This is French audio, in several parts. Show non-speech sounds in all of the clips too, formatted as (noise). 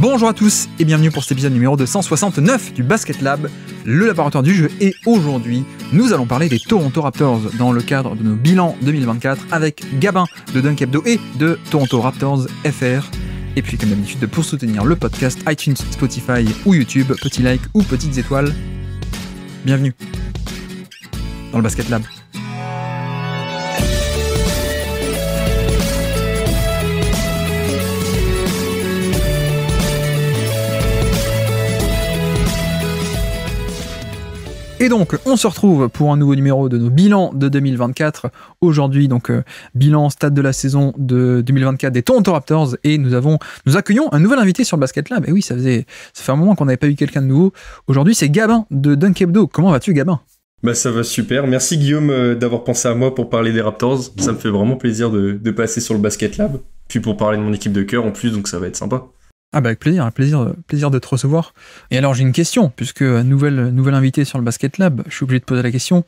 Bonjour à tous et bienvenue pour cet épisode numéro 269 du Basket Lab, le laboratoire du jeu. Et aujourd'hui, nous allons parler des Toronto Raptors dans le cadre de nos bilans 2024 avec Gabin de Dunk Hebdo et de Toronto Raptors FR. Et puis, comme d'habitude, pour soutenir le podcast iTunes, Spotify ou YouTube, petit like ou petites étoiles. Bienvenue dans le Basket Lab. Et donc, on se retrouve pour un nouveau numéro de nos bilans de 2024. Aujourd'hui, donc, euh, bilan stade de la saison de 2024 des Toronto Raptors. Et nous avons, nous accueillons un nouvel invité sur le Basket Lab. Et oui, ça faisait, ça fait un moment qu'on n'avait pas eu quelqu'un de nouveau. Aujourd'hui, c'est Gabin de Dunk Comment vas-tu, Gabin? Bah ça va super. Merci Guillaume euh, d'avoir pensé à moi pour parler des Raptors. Ça me fait vraiment plaisir de, de passer sur le Basket Lab. Puis pour parler de mon équipe de cœur en plus, donc ça va être sympa. Ah bah avec plaisir, un plaisir, euh, plaisir de te recevoir. Et alors j'ai une question, puisque euh, nouvelle, euh, nouvelle invité sur le Basket Lab, je suis obligé de poser la question.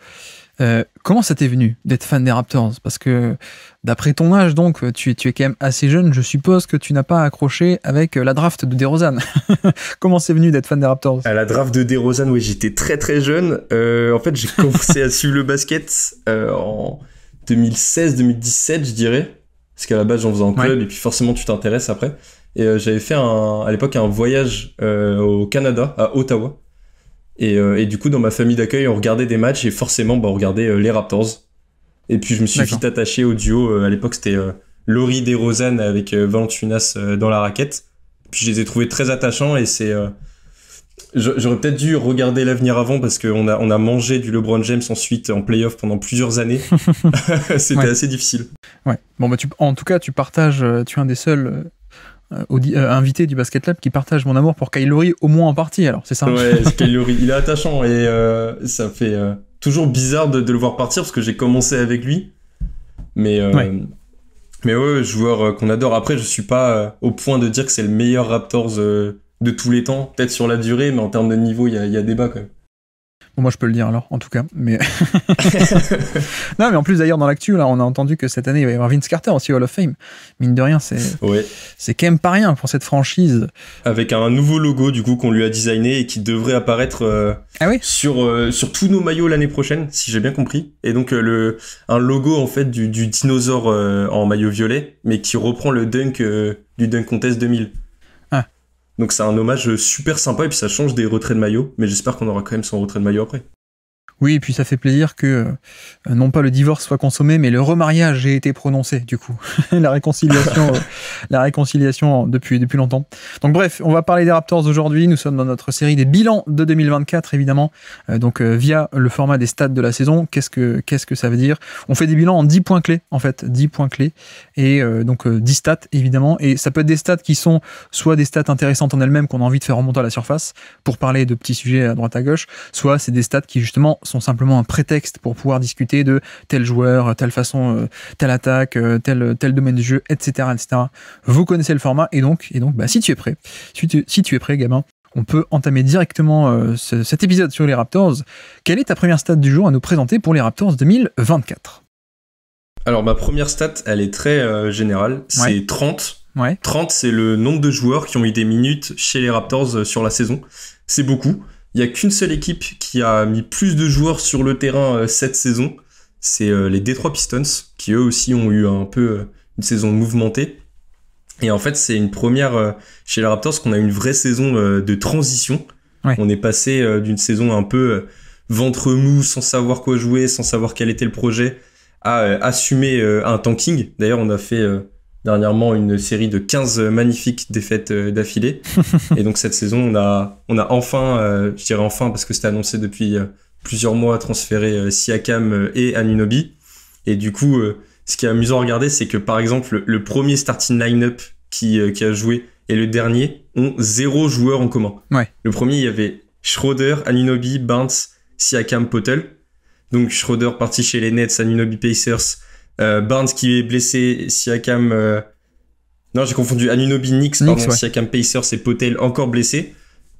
comment ça t'est venu d'être fan des Raptors Parce que d'après ton âge, donc, tu, tu, es quand même assez jeune, je suppose que tu n'as pas accroché avec la draft de DeRozan. (laughs) comment c'est venu d'être fan des Raptors la draft de DeRozan, oui, j'étais très très jeune. en fait, j'ai commencé à suivre le basket en 2016-2017, je dirais. Parce qu'à la base, j'en faisais en club, et puis forcément, tu t'intéresses après. Et euh, j'avais fait à l'époque un voyage euh, au Canada, à Ottawa. Euh, et, du coup, dans ma famille d'accueil, on regardait des matchs et forcément, bah, on regardait les Raptors. Et puis, je me suis vite attaché au duo. à l'époque, c'était Laurie Desrosanne avec Valentinas dans la raquette. Puis, je les ai trouvés très attachants et c'est. J'aurais peut-être dû regarder l'avenir avant parce qu'on a, on a mangé du LeBron James ensuite en playoff pendant plusieurs années. (laughs) (laughs) C'était assez difficile. Ouais. Bon, bah en tout cas, tu partages, tu es un des seuls euh, euh, invité du Basket Lab qui partage mon amour pour Kylori au moins en partie. Alors c'est ça. Hein ouais, (laughs) Kylori, il est attachant et euh, ça fait toujours bizarre de, le voir partir parce que j'ai commencé avec lui, mais ouais. mais ouais, joueur qu'on adore. Après, je suis pas au point de dire que c'est le meilleur Raptors de tous les temps, peut-être sur la durée, mais en termes de niveau, il y a, y a débat quand même moi, je peux le dire alors, en tout cas. Mais (laughs) non, mais en plus d'ailleurs dans l'actu, là, on a entendu que cette année il va y avoir Vince Carter aussi Hall of Fame. Mine de rien, c'est c'est quand même pas rien pour cette franchise. Avec un nouveau logo du coup qu'on lui a designé et qui devrait apparaître euh, ah oui sur euh, sur tous nos maillots l'année prochaine, si j'ai bien compris. Et donc euh, le un logo en fait du, du dinosaure en maillot violet, mais qui reprend le dunk du dunk contest 2000. Donc c'est un hommage super sympa et puis ça change des retraits de maillot. Mais j'espère qu'on aura quand même son retrait de maillot après. Oui, et puis ça fait plaisir que euh, non pas le divorce soit consommé, mais le remariage ait été prononcé, du coup. (laughs) la réconciliation, euh, (laughs) la réconciliation euh, depuis, depuis longtemps. Donc bref, on va parler des Raptors aujourd'hui. Nous sommes dans notre série des bilans de 2024, évidemment. donc via le format des stats de la saison, qu'est-ce que, qu'est-ce que ça veut dire On fait des bilans en 10 points clés, en fait. 10 points clés. Et donc 10 stats, évidemment. Et ça peut être des stats qui sont soit des stats intéressantes en elles-mêmes qu'on a envie de faire remonter à la surface pour parler de petits sujets à droite à gauche, soit c'est des stats qui justement sont simplement un prétexte pour pouvoir discuter de tel joueur, euh, telle façon, euh, telle attaque, euh, tel, tel domaine de jeu, etc., etc. Vous connaissez le format et donc, et donc bah, si tu es prêt, si tu, es prêt, gamin, on peut entamer directement cet épisode sur les Raptors. Quelle est ta première stat du jour à nous présenter pour les Raptors 2024 Alors ma première stat, elle est très générale, c'est 30. Ouais. 30, c'est le nombre de joueurs qui ont eu des minutes chez les Raptors sur la saison. C'est beaucoup. Il n'y a qu'une seule équipe qui a mis plus de joueurs sur le terrain euh, cette saison. C'est euh, les Detroit Pistons, qui eux aussi ont eu un peu euh, une saison mouvementée. Et en fait, c'est une première chez les Raptors qu'on a une vraie saison de transition. On est passé d'une saison un peu ventre mou, sans savoir quoi jouer, sans savoir quel était le projet, à assumer un tanking. D'ailleurs, on a fait dernièrement une série de 15 magnifiques défaites euh, d'affilée. (laughs) et donc cette saison, on a, on a enfin, euh, je dirais enfin parce que c'était annoncé depuis euh, plusieurs mois, transféré Siakam et Anunobi. Et du coup, ce qui est amusant à regarder, c'est que par exemple, le premier starting line-up qui, qui a joué et le dernier ont zéro joueur en commun. Ouais. Le premier, il y avait Schroeder, Anunobi, Barnes, Siakam, Potel. Donc Schroeder parti chez les Nets, Anunobi Pacers, euh, Barnes qui est blessé, Siakam. Euh, non, j'ai confondu Anunobi Nix, pardon, Siakam Pacers et Potel encore blessé.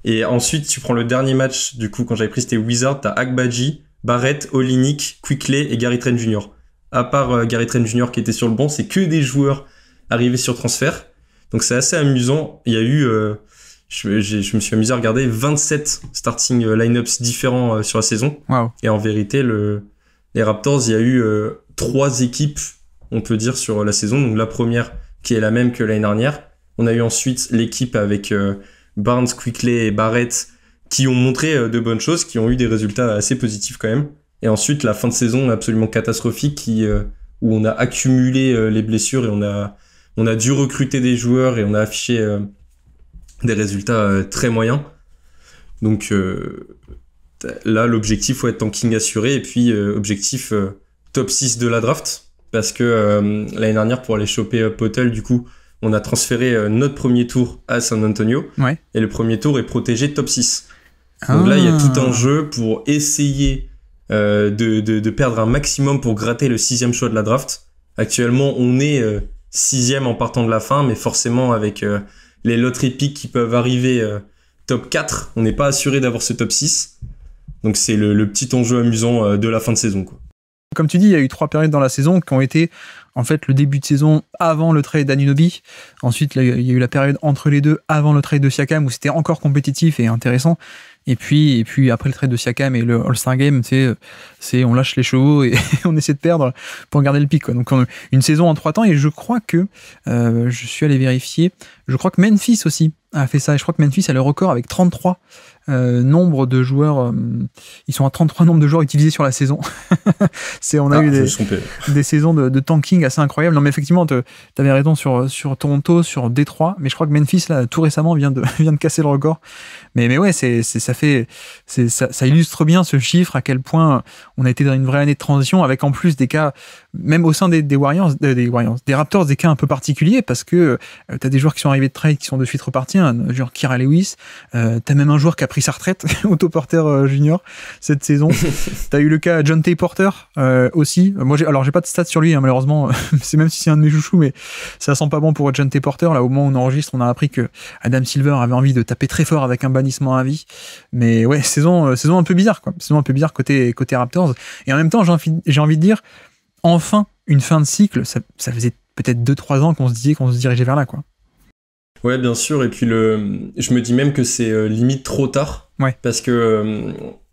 Et ensuite, tu prends le dernier match, du coup, quand j'avais pris, c'était Wizard, t'as Akbaji Barrett, Olinik, Quickley et Gary Train Jr. À part euh, Gary Train Jr. qui était sur le banc, c'est que des joueurs arrivés sur transfert. Donc c'est assez amusant. Il y a eu, je, me suis amusé à regarder 27 starting lineups différents sur la saison. Et en vérité, le, les Raptors, il y a eu trois équipes, on peut dire, sur euh, la saison. Donc la première qui est la même que l'année dernière. On a eu ensuite l'équipe avec euh, Barnes, Quickley et Barrett qui ont montré euh, de bonnes choses, qui ont eu des résultats assez positifs quand même. Et ensuite la fin de saison absolument catastrophique qui, où on a accumulé les blessures et on a, on a dû recruter des joueurs et on a affiché des résultats très moyens. Donc là l'objectif faut être tanking assuré et puis objectif top 6 de la draft. Parce que euh, l'année dernière, pour aller choper euh, Potel, du coup, on a transféré euh, notre premier tour à San Antonio. Et le premier tour est protégé top 6. Ah. Donc là, il y a tout un jeu pour essayer de, perdre un maximum pour gratter le sixième choix de la draft. Actuellement, on est sixième en partant de la fin, mais forcément, avec les loteries épiques qui peuvent arriver top 4, on n'est pas assuré d'avoir ce top 6. Donc c'est le, le, petit enjeu amusant de la fin de saison. Quoi. Comme tu dis, il y a eu trois périodes dans la saison qui ont été en fait le début de saison avant le trade d'Anunobi. Ensuite, il y a eu la période entre les deux avant le trade de Siakam où c'était encore compétitif et intéressant. Et puis, et puis après le trade de Siakam et le All-Star Game, c'est on lâche les chevaux et (laughs) on essaie de perdre pour garder le pic. Donc une saison en trois temps et je crois que euh, je suis allé vérifier. Je crois que Memphis aussi a fait ça je crois que Memphis a le record avec 33 euh, nombre de joueurs, euh, ils sont à 33 nombre de joueurs utilisés sur la saison. (laughs) c'est on a ah, eu des, des saisons de, tanking assez incroyables. Non, mais effectivement, tu avais raison sur, sur Toronto, sur Détroit, mais je crois que Memphis, là, tout récemment, vient de, (laughs) vient de casser le record. Mais, mais ouais, c'est, ça fait, c'est, ça, illustre bien ce chiffre, à quel point on a été dans une vraie année de transition, avec en plus des cas, même au sein des, des Warriors, euh, des, Warriors, Raptors, des cas un peu particuliers, parce que t'as tu as des joueurs qui sont arrivés de trade, qui sont de suite repartis, genre Kira Lewis, t'as tu as même un joueur qui a pris sa retraite, (laughs) auto-porter euh, junior, cette saison. (laughs) T'as eu le cas John Tay Porter euh, aussi. Euh, moi, j'ai, alors j'ai pas de stats sur lui, hein, malheureusement. (laughs) c'est même si c'est un de mes chouchous, mais ça sent pas bon pour John T. Porter. Là, au moment où on enregistre, on a appris que Adam Silver avait envie de taper très fort avec un bannissement à vie. Mais ouais, saison, saison un peu bizarre, quoi. Saison un peu bizarre côté, côté Raptors. Et en même temps, j'ai envie, envie de dire, enfin, une fin de cycle. Ça, ça faisait peut-être 2-3 ans qu'on se disait qu'on se dirigeait vers là, quoi. Ouais, bien sûr. Et puis, le... je me dis même que c'est euh, limite trop tard. Parce que euh,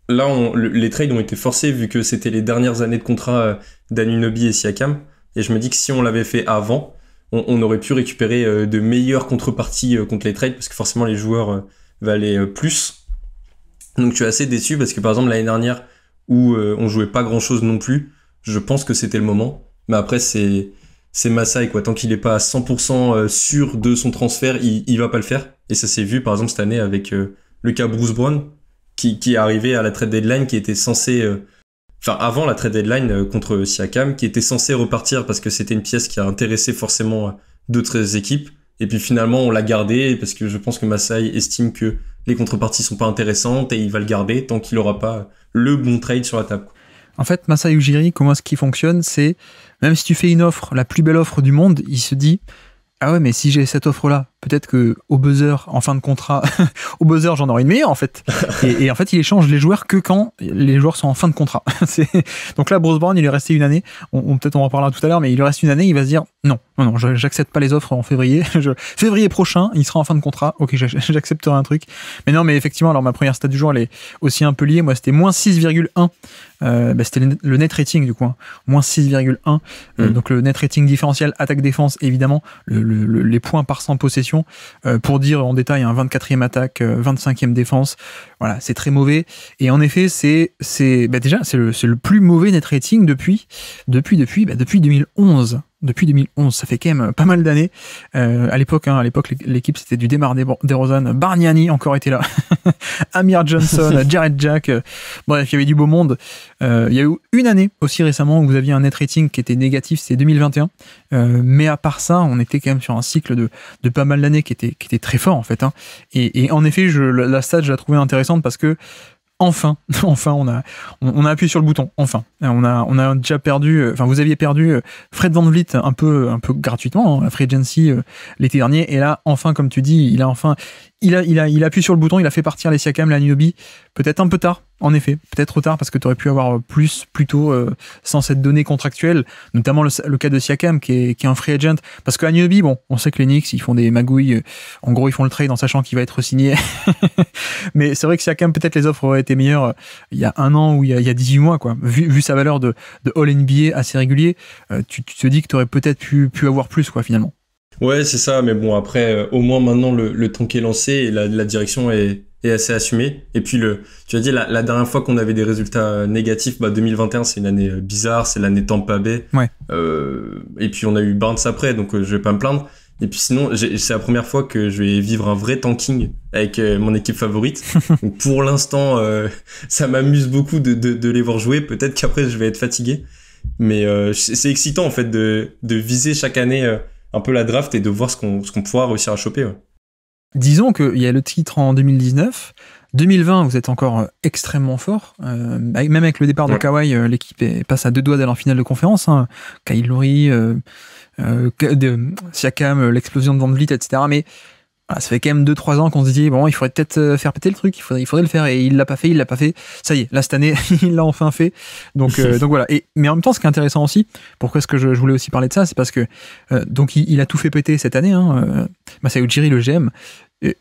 là, on, les trades ont été forcés vu que c'était les dernières années de contrat euh, d'Anunobi et Siakam. Et je me dis que si on l'avait fait avant, on, on, aurait pu récupérer de meilleures contreparties contre les trades parce que forcément les joueurs valaient plus. Donc je suis assez déçu parce que par exemple l'année dernière où on jouait pas grand chose non plus, je pense que c'était le moment. Mais après c'est c'est Masai quoi. Tant qu'il n'est pas à 100% euh, sûr de son transfert, il, va pas le faire. Et ça s'est vu par exemple cette année avec euh, le cas Bruce Brown qui, est arrivé à la trade deadline qui était censé euh, enfin avant la trade deadline contre Siakam qui était censé repartir parce que c'était une pièce qui a intéressé forcément d'autres équipes et puis finalement on l'a gardé parce que je pense que Masai estime que les contreparties sont pas intéressantes et il va le garder tant qu'il aura pas le bon trade sur la table. En fait, Masai Ujiri, comment est-ce qu'il fonctionne C'est même si tu fais une offre, la plus belle offre du monde, il se dit Ah ouais, mais si j'ai cette offre-là, peut-être que au buzzer, en fin de contrat, (laughs) au buzzer, j'en aurai une meilleure en fait. (laughs) et, en fait, il échange les joueurs que quand les joueurs sont en fin de contrat. (laughs) Donc là, Bruce Brown, il est resté une année. On, peut-être on en reparlera tout à l'heure, mais il lui reste une année. Il va se dire non, non, non, j'accepte pas les offres en février. février prochain, il sera en fin de contrat. Ok, j'accepterai un truc. Mais non, mais effectivement, alors ma première stat du jour, elle est aussi un peu liée. Moi, c'était moins 6,1. Euh, bah, c'était le net rating du coup, hein. moins 6,1. Euh, mm. donc le net rating différentiel attaque-défense, évidemment, les points par 100 possession euh, pour dire en détail un 24e attaque, 25e euh, défense. Voilà, c'est très mauvais. Et en effet, c'est bah, déjà c'est le, plus mauvais net rating depuis depuis depuis bah, depuis 2011 depuis 2011. Ça fait quand même pas mal d'années. Euh, à l'époque, hein, à l'époque, l'équipe c'était du des Rosanne. Barniani encore était là, (laughs) Amir Johnson, (laughs) Jared Jack. Euh, bref, il y avait du beau monde. Euh, il y a eu une année aussi récemment où vous aviez un net rating qui était négatif, c'est 2021. Euh, mais à part ça, on était quand même sur un cycle de, de pas mal d'années qui était qui était très fort en fait. Hein. Et, en effet, je, la, stage, je la trouvais intéressante parce que enfin, (laughs) enfin, on a, on, a appuyé sur le bouton, enfin. Euh, on a, on a déjà perdu, euh, enfin, vous aviez perdu euh, Fred Van Vliet un peu, un peu gratuitement, la hein, Free Agency l'été dernier, et là, enfin, comme tu dis, il a enfin, il a, il, a, il a appuyé sur le bouton, il a fait partir les Siakam, la Niobi. Peut-être un peu tard, en effet. Peut-être trop tard parce que tu aurais pu avoir plus, plus tôt, euh, sans cette donnée contractuelle. Notamment le, cas de Siakam qui est, qui est un free agent. Parce que Niobi, bon, on sait que les Knicks, ils font des magouilles. Euh, en gros, ils font le trade en sachant qu'il va être signé. (laughs) Mais c'est vrai que Siakam, peut-être les offres auraient été meilleures euh, il y a un an ou il y a, 18 mois, quoi. Vu, sa valeur de, de All NBA assez régulier, tu, tu, te dis que tu aurais peut-être pu, pu avoir plus, quoi, finalement. Ouais, c'est ça. Mais bon, après, euh, au moins maintenant, le, le tank est lancé et la, direction est, est, assez assumée. Et puis, le, tu as dit, la, la dernière fois qu'on avait des résultats négatifs, bah, 2021, c'est une année euh, bizarre, c'est l'année Tampa Bay. Ouais. Euh, et puis, on a eu Barnes après, donc euh, je vais pas me plaindre. Et puis sinon, c'est la première fois que je vais vivre un vrai tanking avec mon équipe favorite. (laughs) Donc pour l'instant, ça m'amuse beaucoup de, de, de, les voir jouer. Peut-être qu'après, je vais être fatigué. Mais c'est excitant en fait de, de viser chaque année un peu la draft et de voir ce qu'on pourra réussir à choper. Ouais. Disons qu'il y a le titre en 2019. 2020, vous êtes encore euh, extrêmement fort. Euh, même avec le départ de kawai Kawhi, euh, l'équipe passe à deux doigts d'aller en finale de conférence. Hein. Siakam, l'explosion de Van etc. Mais ah, ça fait quand même 2-3 ans qu'on se dit, bon, il faudrait peut-être euh, faire péter le truc, il faudrait, il faudrait le faire, et il l'a pas fait, il l'a pas fait. Ça y est, là, cette année, (laughs) il l'a enfin fait. Donc, euh, (laughs) donc voilà. Et, mais en même temps, ce qui est intéressant aussi, pourquoi est-ce que je, voulais aussi parler de ça, c'est parce que, euh, donc, il, a tout fait péter cette année, hein, Jiri, le GM.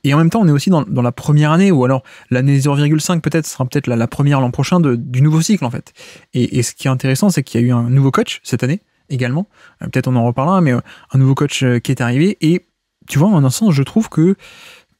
Et, en même temps, on est aussi dans, la première année, ou alors l'année 0,5 peut-être sera peut-être la, première l'an prochain du nouveau cycle en fait. Et, et ce qui est intéressant, c'est qu'il y a eu un nouveau coach cette année également. Peut-être on en reparlera, mais un nouveau coach qui est arrivé et tu vois, en un sens, je trouve que,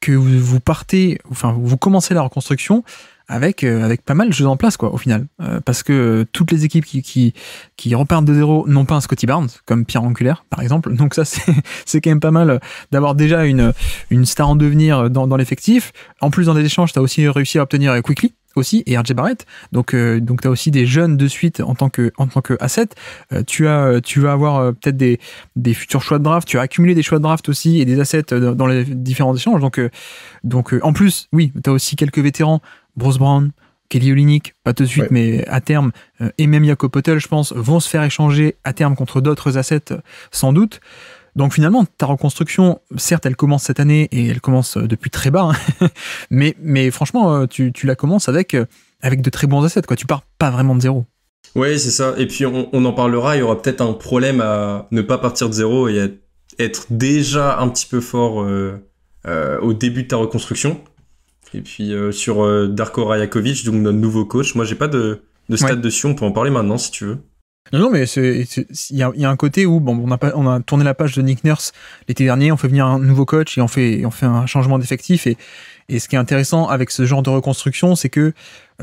que vous partez, enfin, vous commencez la reconstruction avec, euh, avec pas mal de choses en place, quoi, au final. Euh, parce que euh, toutes les équipes qui, qui, repartent de zéro n'ont pas un Scotty Barnes, comme Pierre Anculaire, par exemple. Donc, ça, (laughs) c'est quand même pas mal d'avoir déjà une, une star en devenir dans, dans l'effectif. En plus, dans des échanges, tu as aussi réussi à obtenir Quickly, aussi et RJ Barrett. Donc, euh, donc tu as aussi des jeunes de suite en tant que, en tant que asset. Euh, tu, as, euh, tu vas avoir peut-être des, des futurs choix de draft. Tu as accumulé des choix de draft aussi et des assets dans, les différents échanges. Donc, donc en plus, oui, tu as aussi quelques vétérans. Bruce Brown, Kelly Olynyk, pas tout de suite, mais à terme, et même Jacob Potel, je pense, vont se faire échanger à terme contre d'autres assets, sans doute. Donc finalement, ta reconstruction, certes, elle commence cette année et elle commence euh, depuis très bas, hein, (laughs) mais, franchement, euh, tu, la commences avec, euh, avec de très bons assets. Quoi. Tu pars pas vraiment de zéro. Oui, c'est ça. Et puis on, en parlera, il y aura peut-être un problème à ne pas partir de zéro et à être déjà un petit peu fort au début de ta reconstruction. Et puis sur Darko Rayakovic, donc notre nouveau coach, moi j'ai pas de, stade de dessus, on peut en parler maintenant si tu veux. Non, non, mais il y a, un côté où bon, on, a on a tourné la page de Nick Nurse l'été dernier, on fait venir un nouveau coach et on fait, on fait un changement d'effectif. et ce qui est intéressant avec ce genre de reconstruction, c'est que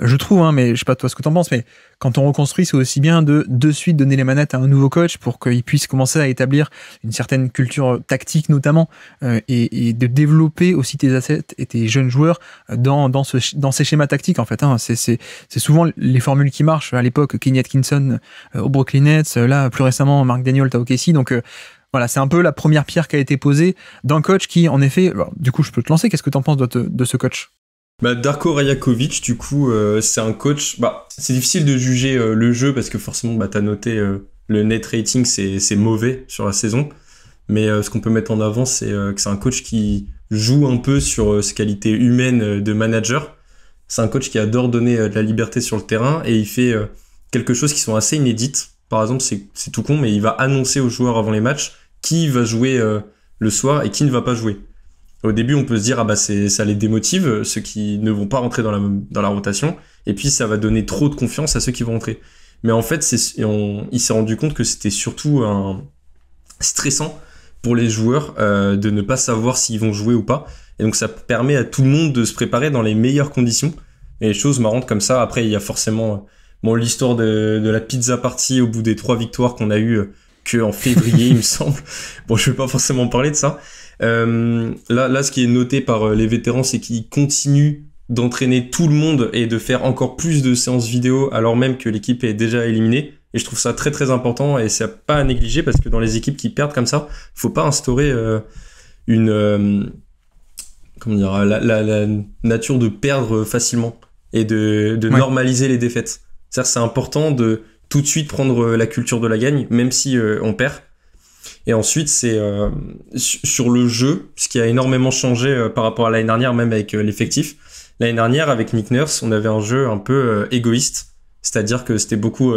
je trouve, hein, mais je sais pas toi ce que tu en penses, mais quand on reconstruit, c'est aussi bien de de suite donner les manettes à un nouveau coach pour qu'il puisse commencer à établir une certaine culture tactique notamment euh, et, de développer aussi tes assets et tes jeunes joueurs dans ce dans ces schémas tactiques en fait. Hein. C'est souvent les formules qui marchent à l'époque. Kenny Atkinson euh, au Brooklyn Nets, euh, là plus récemment Mark Daniel à OKC, donc voilà, c'est un peu la première pierre qui a été posée d'un coach qui, en effet, du coup, je peux te lancer. Qu'est-ce que tu en penses de ce coach bah, Darko Rajakovic, du coup, euh, c'est un coach. Bah, c'est difficile de juger euh, le jeu parce que forcément, bah, t'as noté euh, le net rating, c'est mauvais sur la saison. Mais ce qu'on peut mettre en avant, c'est que c'est un coach qui joue un peu sur ses qualités humaines de manager. C'est un coach qui adore donner de la liberté sur le terrain et il fait quelque chose qui sont assez inédites. Par exemple, c'est tout con, mais il va annoncer aux joueurs avant les matchs qui va jouer le soir et qui ne va pas jouer. Au début, on peut se dire, ah bah ça les démotive, ceux qui ne vont pas rentrer dans la, dans la rotation, et puis ça va donner trop de confiance à ceux qui vont rentrer. Mais en fait, on, il s'est rendu compte que c'était surtout un, stressant pour les joueurs euh, de ne pas savoir s'ils vont jouer ou pas. Et donc ça permet à tout le monde de se préparer dans les meilleures conditions. Et les choses marrantes comme ça, après il y a forcément bon, l'histoire de, la pizza party au bout des trois victoires qu'on a eu euh, que en février (laughs) il me semble. Bon je vais pas forcément parler de ça. Euh, là, là, ce qui est noté par euh, les vétérans, c'est qu'ils continuent d'entraîner tout le monde et de faire encore plus de séances vidéo alors même que l'équipe est déjà éliminée. Et je trouve ça très très important et c'est pas à négliger parce que dans les équipes qui perdent comme ça, faut pas instaurer euh, une comment dire la, nature de perdre facilement et de, normaliser les défaites. C'est important de tout de suite prendre la culture de la gagne, même si on perd, et ensuite, c'est euh, sur le jeu, ce qui a énormément changé euh, par rapport à l'année dernière, même avec euh, l'effectif. L'année dernière, avec Nick Nurse, on avait un jeu un peu égoïste, c'est-à-dire que c'était beaucoup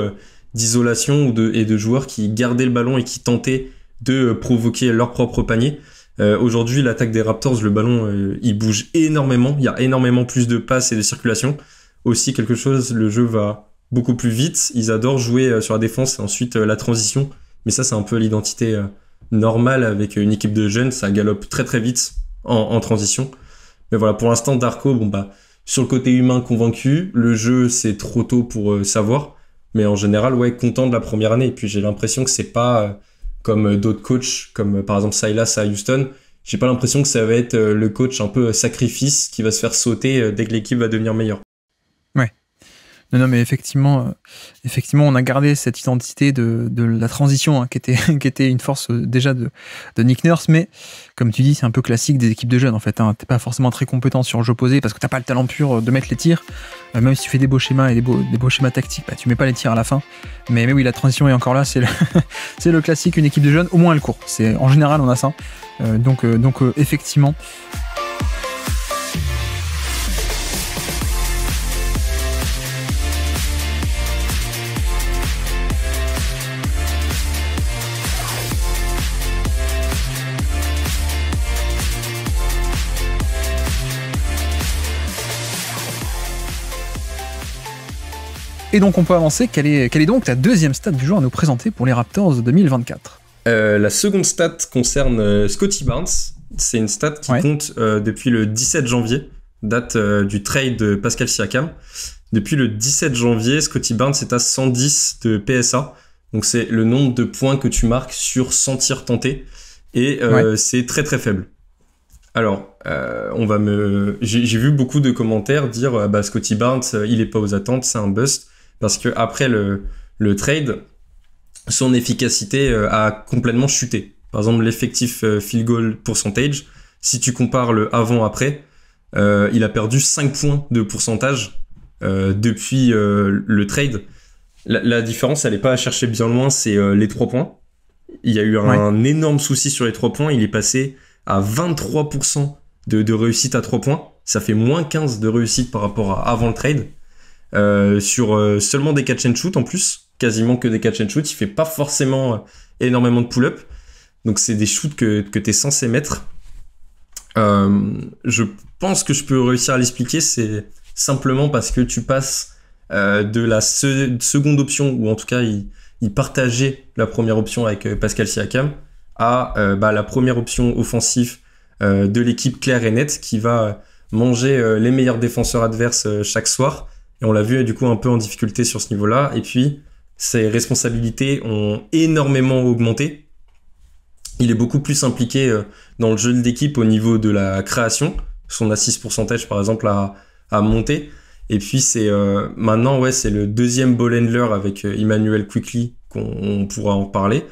d'isolation et de joueurs qui gardaient le ballon et qui tentaient de provoquer leur propre panier. Aujourd'hui, l'attaque des Raptors, le ballon, il bouge énormément, il y a énormément plus de passes et de circulation. Aussi, quelque chose, le jeu va beaucoup plus vite, ils adorent jouer sur la défense et ensuite la transition mais ça, c'est un peu l'identité euh, normale avec une équipe de jeunes. Ça galope très très vite en, transition. Mais voilà, pour l'instant, Darko, bon bah, sur le côté humain convaincu, le jeu, c'est trop tôt pour euh, savoir. Mais en général, ouais, content de la première année. Et puis j'ai l'impression que c'est pas euh, comme d'autres coachs, comme par exemple Silas à Houston. J'ai pas l'impression que ça va être le coach un peu sacrifice qui va se faire sauter dès que l'équipe va devenir meilleure. Non, non, mais effectivement, euh, effectivement, on a gardé cette identité de, la transition, hein, qui, était, (laughs) était une force euh, déjà de, Nick Nurse, mais comme tu dis, c'est un peu classique des équipes de jeunes, en fait. Hein. pas forcément très compétent sur le jeu posé, parce que t'as pas le talent pur euh, de mettre les tirs. même si tu fais des beaux schémas et des beaux, schémas tactiques, bah, tu mets pas les tirs à la fin. Mais, oui, la transition est encore là, c'est le, (laughs) le classique, une équipe de jeunes, au moins elle court. En général, on a ça. donc, donc effectivement... Et donc on peut avancer, quelle est, quelle est donc la deuxième stat du jour à nous présenter pour les Raptors 2024 euh, La seconde stat concerne euh, Scotty Barnes. C'est une stat qui compte euh, depuis le 17 janvier, date du trade de Pascal Siakam. Depuis le 17 janvier, Scotty Barnes est à 110 de PSA. Donc c'est le nombre de points que tu marques sur 100 tirs tentés. Et c'est très très faible. Alors, on va me. J'ai vu beaucoup de commentaires dire bah, Scotty Barnes, il n'est pas aux attentes, c'est un bust parce que après le, trade, son efficacité euh, a complètement chuté. Par exemple, l'effectif euh, field goal percentage, si tu compares le avant-après, euh, il a perdu 5 points de pourcentage depuis le trade. La, différence, elle n'est pas à chercher bien loin, c'est les 3 points. Il y a eu un, énorme souci sur les 3 points. Il est passé à 23% de, de réussite à 3 points. Ça fait moins 15 de réussite par rapport à avant le trade. Euh, sur euh, seulement des catch and shoot en plus, quasiment que des catch and shoot. Il fait pas forcément euh, énormément de pull-up. Donc c'est des shoots que, que tu es censé mettre. je pense que je peux réussir à l'expliquer, c'est simplement parce que tu passes de la seconde option, ou en tout cas il, partageait la première option avec Pascal Siakam, à bah, la première option offensive de l'équipe claire et nette qui va manger les meilleurs défenseurs adverses chaque soir et on l'a vu du coup un peu en difficulté sur ce niveau-là. Et puis, ses responsabilités ont énormément augmenté. Il est beaucoup plus impliqué euh, dans le jeu de l'équipe au niveau de la création. Son assist pourcentage, par exemple, a, a monté. Et puis, c'est euh, maintenant, ouais, c'est le deuxième ball handler avec euh, Emmanuel Quickly qu'on pourra en parler.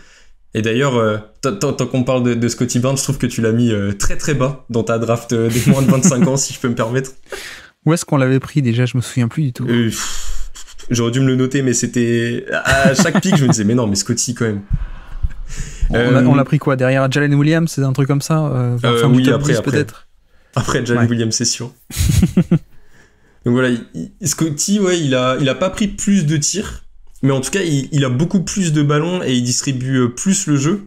Et d'ailleurs, tant qu'on parle de, Scotty Barnes, je trouve que tu l'as mis très très bas dans ta draft des moins de 25 ans, si je peux me permettre. Où est-ce qu'on l'avait pris déjà Je me souviens plus du tout. Euh, j'aurais dû me le noter, mais c'était à chaque pic, je me disais, mais non, mais Scotty quand même. Euh, on l'a pris quoi derrière Jalen Williams, c'est un truc comme ça. Enfin, euh, oui, après, peut-être. Après Jalen Williams, c'est sûr. (laughs) Donc voilà, Scotty, ouais, il a, il a pas pris plus de tirs, mais en tout cas, il, a beaucoup plus de ballons et il distribue plus le jeu.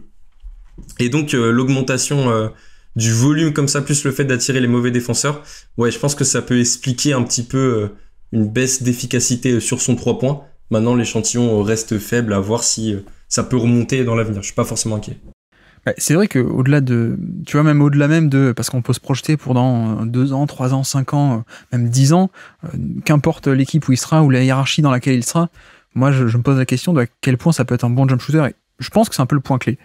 Et donc l'augmentation du volume comme ça, plus le fait d'attirer les mauvais défenseurs, ouais, je pense que ça peut expliquer un petit peu euh, une baisse d'efficacité euh, sur son 3 points. Maintenant, l'échantillon euh, reste faible à voir si ça peut remonter dans l'avenir. Je suis pas forcément inquiet. Bah, c'est vrai que au-delà de, tu vois, même au-delà même de, parce qu'on peut se projeter pour dans deux ans, trois ans, cinq ans, même 10 ans, qu'importe l'équipe où il sera ou la hiérarchie dans laquelle il sera, moi je, je, me pose la question de à quel point ça peut être un bon jump shooter. Et je pense que c'est un peu le point clé.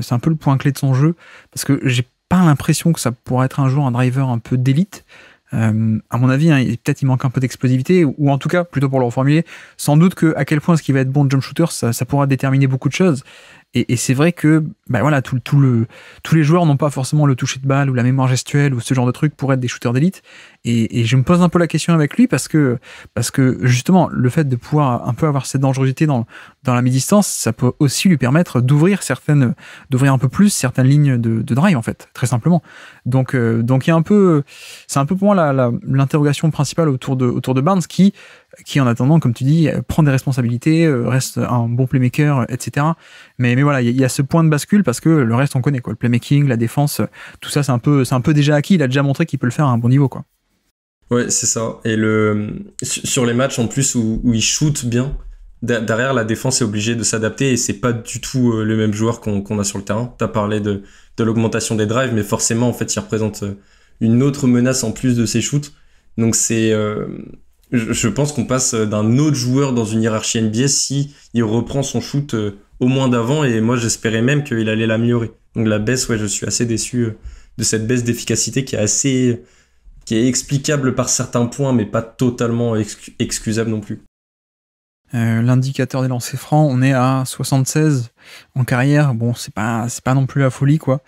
C'est un peu le point clé de son jeu parce que j'ai pas l'impression que ça pourrait être un jour un driver un peu d'élite. Euh, à mon avis, hein, peut-être il manque un peu d'explosivité, ou en tout cas, plutôt pour le reformuler, sans doute que à quel point ce qui va être bon de jump shooter, ça pourra déterminer beaucoup de choses. Et, et c'est vrai que bah voilà, tout, tout le, tous les joueurs n'ont pas forcément le toucher de balle ou la mémoire gestuelle ou ce genre de truc pour être des shooters d'élite. Et, et, je me pose un peu la question avec lui parce que, parce que justement, le fait de pouvoir un peu avoir cette dangerosité dans, dans la mi-distance, ça peut aussi lui permettre d'ouvrir certaines, d'ouvrir un peu plus certaines lignes de, de, drive en fait, très simplement. Donc, euh, donc il y a un peu, c'est un peu pour moi l'interrogation principale autour de, autour de Barnes qui, qui en attendant, comme tu dis, euh, prend des responsabilités, euh, reste un bon playmaker, euh, etc. Mais, mais voilà, il y, a ce point de bascule parce que le reste on connaît quoi, le playmaking, la défense, tout ça c'est un peu c'est un peu déjà acquis. Il a déjà montré qu'il peut le faire à un bon niveau quoi. Ouais, c'est ça. Et le sur les matchs en plus où, il shoot bien, derrière la défense est obligée de s'adapter et c'est pas du tout le même joueur qu'on a sur le terrain. Tu as parlé de, de l'augmentation des drives, mais forcément en fait il représente une autre menace en plus de ses shoots. Donc c'est je pense qu'on passe euh, d'un autre joueur dans une hiérarchie NBA si il reprend son shoot euh, au moins d'avant et moi j'espérais même qu'il allait l'améliorer. Donc la baisse, ouais, je suis assez déçu euh, de cette baisse d'efficacité qui est assez qui est explicable par certains points mais pas totalement excusable non plus. L'indicateur des lancers francs, on est à 76 en carrière. Bon, c'est c'est pas non plus la folie quoi.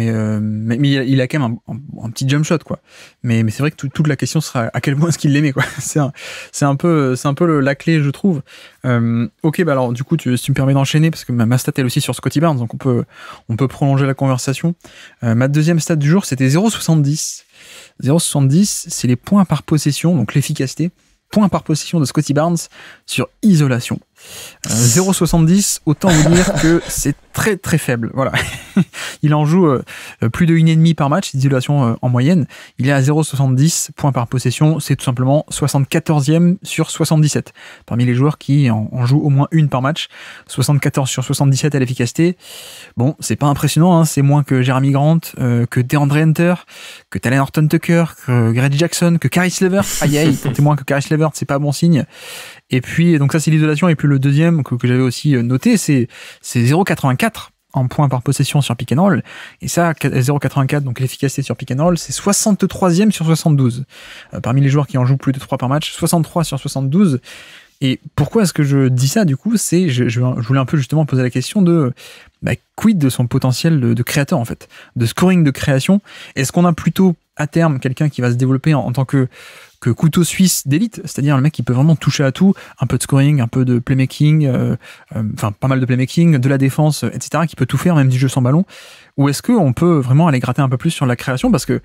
Euh, mais, mais, il a quand même un, petit jump shot, quoi. Mais, c'est vrai que toute la question sera à quel point est-ce qu'il l'aimait, quoi. (laughs) C'est un, un, peu, c'est un peu la clé, je trouve. Euh, ok, bah alors, du coup, tu, si tu me permets d'enchaîner, parce que ma, stat, elle aussi sur Scotty Barnes, donc on peut, on peut prolonger la conversation. Euh, ma deuxième stat du jour, c'était 0,70. 0,70, c'est les points par possession, donc l'efficacité, points par possession de Scotty Barnes sur isolation. 0,70, euh, autant vous dire que c'est très très faible. Voilà. (laughs) il en joue euh, plus de 1,5 par match, d'isolation euh, en moyenne. Il est à 0,70 points par possession. C'est tout simplement 74e sur 77. Parmi les joueurs qui en, jouent au moins une par match, 74 sur 77 à l'efficacité. Bon, c'est pas impressionnant, hein, c'est moins que Jeremy Grant, que DeAndre Hunter, que Talen Horton Tucker, que Greg Jackson, que Caris Levert. Aïe aïe, c'est moins que Caris Levert, c'est pas bon signe. Et puis, donc ça, c'est l'isolation. Et puis le deuxième que, j'avais aussi euh, noté, c'est 0,84 en points par possession sur pick and roll. Et ça, 0,84, donc l'efficacité sur pick and roll, c'est 63e sur 72. Euh, parmi les joueurs qui en jouent plus de 3 par match, 63 sur 72. Et pourquoi est-ce que je dis ça du coup C'est je, je, voulais un peu justement poser la question de bah, quid de son potentiel de, créateur en fait, de scoring de création. Est-ce qu'on a plutôt à terme quelqu'un qui va se développer en tant que couteau suisse d'élite, c'est-à-dire le mec qui peut vraiment toucher à tout, un peu de scoring, un peu de playmaking, euh, euh, enfin pas mal de playmaking, de la défense, euh, etc., qui peut tout faire, même du jeu sans ballon. Ou est-ce qu'on peut vraiment aller gratter un peu plus sur la création Parce que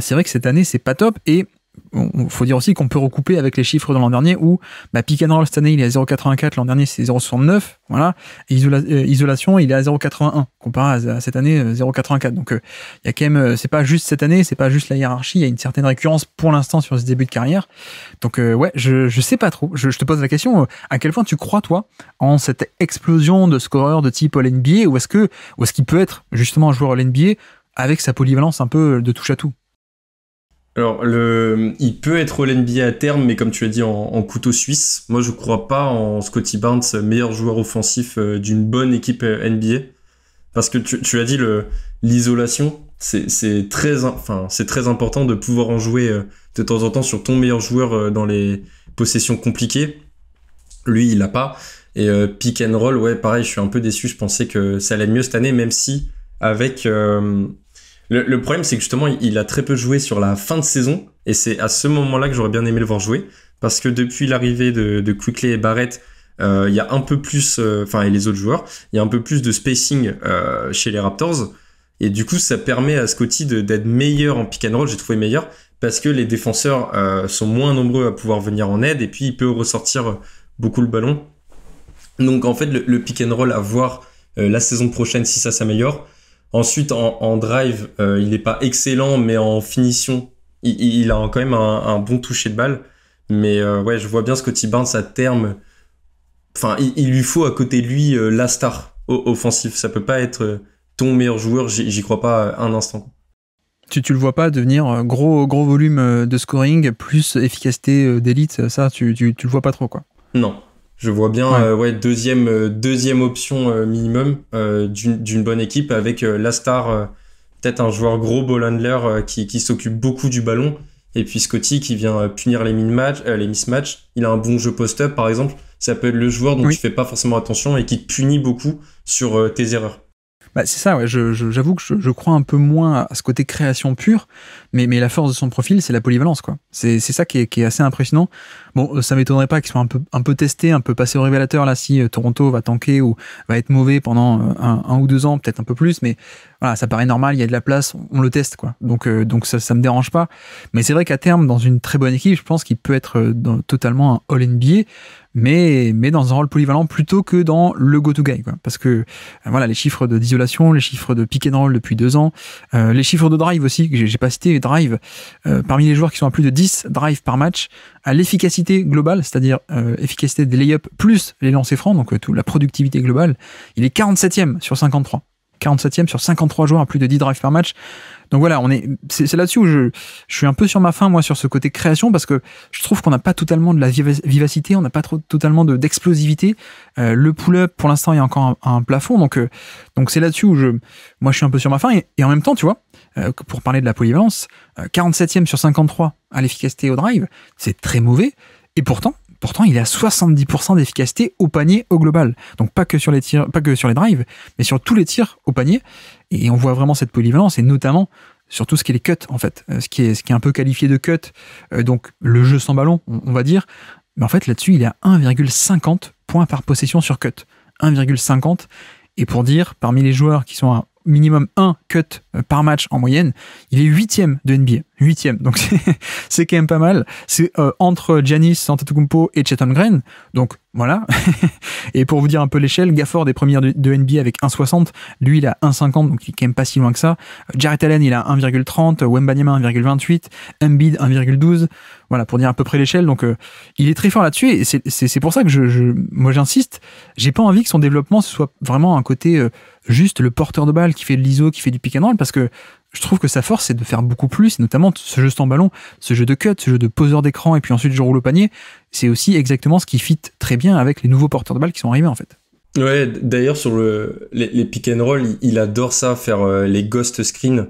c'est vrai que cette année, c'est pas top. Et il faut dire aussi qu'on peut recouper avec les chiffres de l'an dernier où bah, cette année il est à 0,84, l'an dernier c'est 0,69, voilà. Et euh, isolation il est à 0,81 comparé à, cette année 0,84. Euh, Donc euh, il y a quand même, c'est pas juste cette année, c'est pas juste la hiérarchie, il y a une certaine récurrence pour l'instant sur ce début de carrière. Donc ouais, je, je sais pas trop. Je, je te pose la question, à quel point tu crois toi en cette explosion de scoreurs de type All NBA ou est-ce que ou est-ce qu'il peut être justement un joueur All NBA avec sa polyvalence un peu de touche à tout? Alors, le, il peut être au NBA à terme, mais comme tu as dit, en, couteau suisse. Moi, je ne crois pas en Scotty Barnes, meilleur joueur offensif euh, d'une bonne équipe euh, NBA. Parce que tu, tu as dit, l'isolation, c'est très, enfin, très important de pouvoir en jouer euh, de temps en temps sur ton meilleur joueur dans les possessions compliquées. Lui, il l'a pas. Et pick and roll, ouais, pareil, je suis un peu déçu. Je pensais que ça allait mieux cette année, même si avec le, problème, c'est que justement, il a très peu joué sur la fin de saison. Et c'est à ce moment-là que j'aurais bien aimé le voir jouer. Parce que depuis l'arrivée de, de Quickley et Barrett, euh, il y a un peu plus, euh, enfin, et les autres joueurs, il y a un peu plus de spacing euh, chez les Raptors. Et du coup, ça permet à Scotty d'être meilleur en pick and roll. J'ai trouvé meilleur parce que les défenseurs sont moins nombreux à pouvoir venir en aide et puis il peut ressortir beaucoup le ballon. Donc en fait, le pick and roll à voir la saison prochaine si ça s'améliore, Ensuite, en, drive, euh, il n'est pas excellent, mais en finition, il, a quand même un, bon toucher de balle. Mais euh, ouais, je vois bien Scotty Barnes à terme. Enfin, il, lui faut à côté de lui euh, la star offensive. Ça peut pas être ton meilleur joueur, j'y crois pas un instant. Tu, ne le vois pas devenir gros, gros volume de scoring plus efficacité d'élite, ça, tu, tu, le vois pas trop, quoi. Non, je vois bien, ouais, euh, deuxième, euh, deuxième option euh, minimum d'une bonne équipe avec la star, peut-être un joueur gros, ball handler, qui, qui s'occupe beaucoup du ballon. Et puis Scotty qui vient punir les, -match, les mismatchs. Il a un bon jeu post-up, par exemple. Ça peut être le joueur dont tu tu fais pas forcément attention et qui te punit beaucoup sur tes erreurs. Bah, c'est ça, ouais, j'avoue je, que je, crois un peu moins à ce côté création pure, mais, mais la force de son profil, c'est la polyvalence. quoi. C'est ça qui est, qui est, assez impressionnant. Bon, euh, ça m'étonnerait pas qu'il soit un peu, un peu testé, un peu passé au révélateur, là, si euh, Toronto va tanker ou va être mauvais pendant euh, un, un ou deux ans, peut-être un peu plus, mais voilà, ça paraît normal, il y a de la place, on le teste, quoi. Donc, donc ça, ça me dérange pas. Mais c'est vrai qu'à terme, dans une très bonne équipe, je pense qu'il peut être totalement un All-NBA mais, dans un rôle polyvalent plutôt que dans le go-to-guy. Parce que euh, voilà, les chiffres de d'isolation, les chiffres de pick and roll depuis deux ans, euh, les chiffres de drive aussi, que j'ai pas cité, drive, euh, parmi les joueurs qui sont à plus de 10 drive par match, à l'efficacité globale, c'est-à-dire efficacité des lay plus les lancers francs, donc tout, la productivité globale, il est 47e sur 53. 47e sur 53 joueurs à plus de 10 drives par match. Donc voilà, on est, c'est, là-dessus où je, je, suis un peu sur ma fin, moi, sur ce côté création, parce que je trouve qu'on n'a pas totalement de la vivacité, on n'a pas trop, totalement de, d'explosivité. Euh, le pull-up, pour l'instant, il y a encore un, plafond, donc, euh, donc c'est là-dessus où je, moi, je suis un peu sur ma fin. Et, en même temps, tu vois, euh, pour parler de la polyvalence, 47e sur 53 à l'efficacité au drive, c'est très mauvais. Et pourtant, Pourtant, il a 70% d'efficacité au panier au global. Donc pas que sur les tirs, pas que sur les drives, mais sur tous les tirs au panier. Et on voit vraiment cette polyvalence, et notamment sur tout ce qui est les cuts, en fait, euh, ce qui est, ce qui est un peu qualifié de cut, euh, donc le jeu sans ballon, on, va dire. Mais en fait, là-dessus, il est à 1,50 points par possession sur cut. 1,50. Et pour dire, parmi les joueurs qui sont à minimum 1 cut euh, par match en moyenne, il est huitième de NBA. Huitième. Donc (laughs) c'est quand même pas mal. C'est entre Giannis Antetokounmpo et Chetan Green. Donc voilà. (laughs) et pour vous dire un peu l'échelle, Gafford est premier de, NBA avec 1,60. Lui, il a 1,50, donc il est quand même pas si loin que ça. Jarrett Allen, il a 1,30. Wembanyama, 1,28. Embiid, 1,12. Voilà, pour dire à peu près l'échelle. Donc, euh, il est très fort là-dessus. Et c'est pour ça que je, moi, j'insiste. J'ai pas envie que son développement ce soit vraiment un côté euh, juste le porteur de balle qui fait de l'ISO, qui fait du pick and roll, parce que je trouve que sa force, c'est de faire beaucoup plus, notamment ce jeu sans ballon, ce jeu de cut, ce jeu de poseur d'écran, et puis ensuite je roule au panier. C'est aussi exactement ce qui fit très bien avec les nouveaux porteurs de balles qui sont arrivés, en fait. Ouais, d'ailleurs, sur le, les, pick and roll, il adore ça, faire euh, les ghost screen,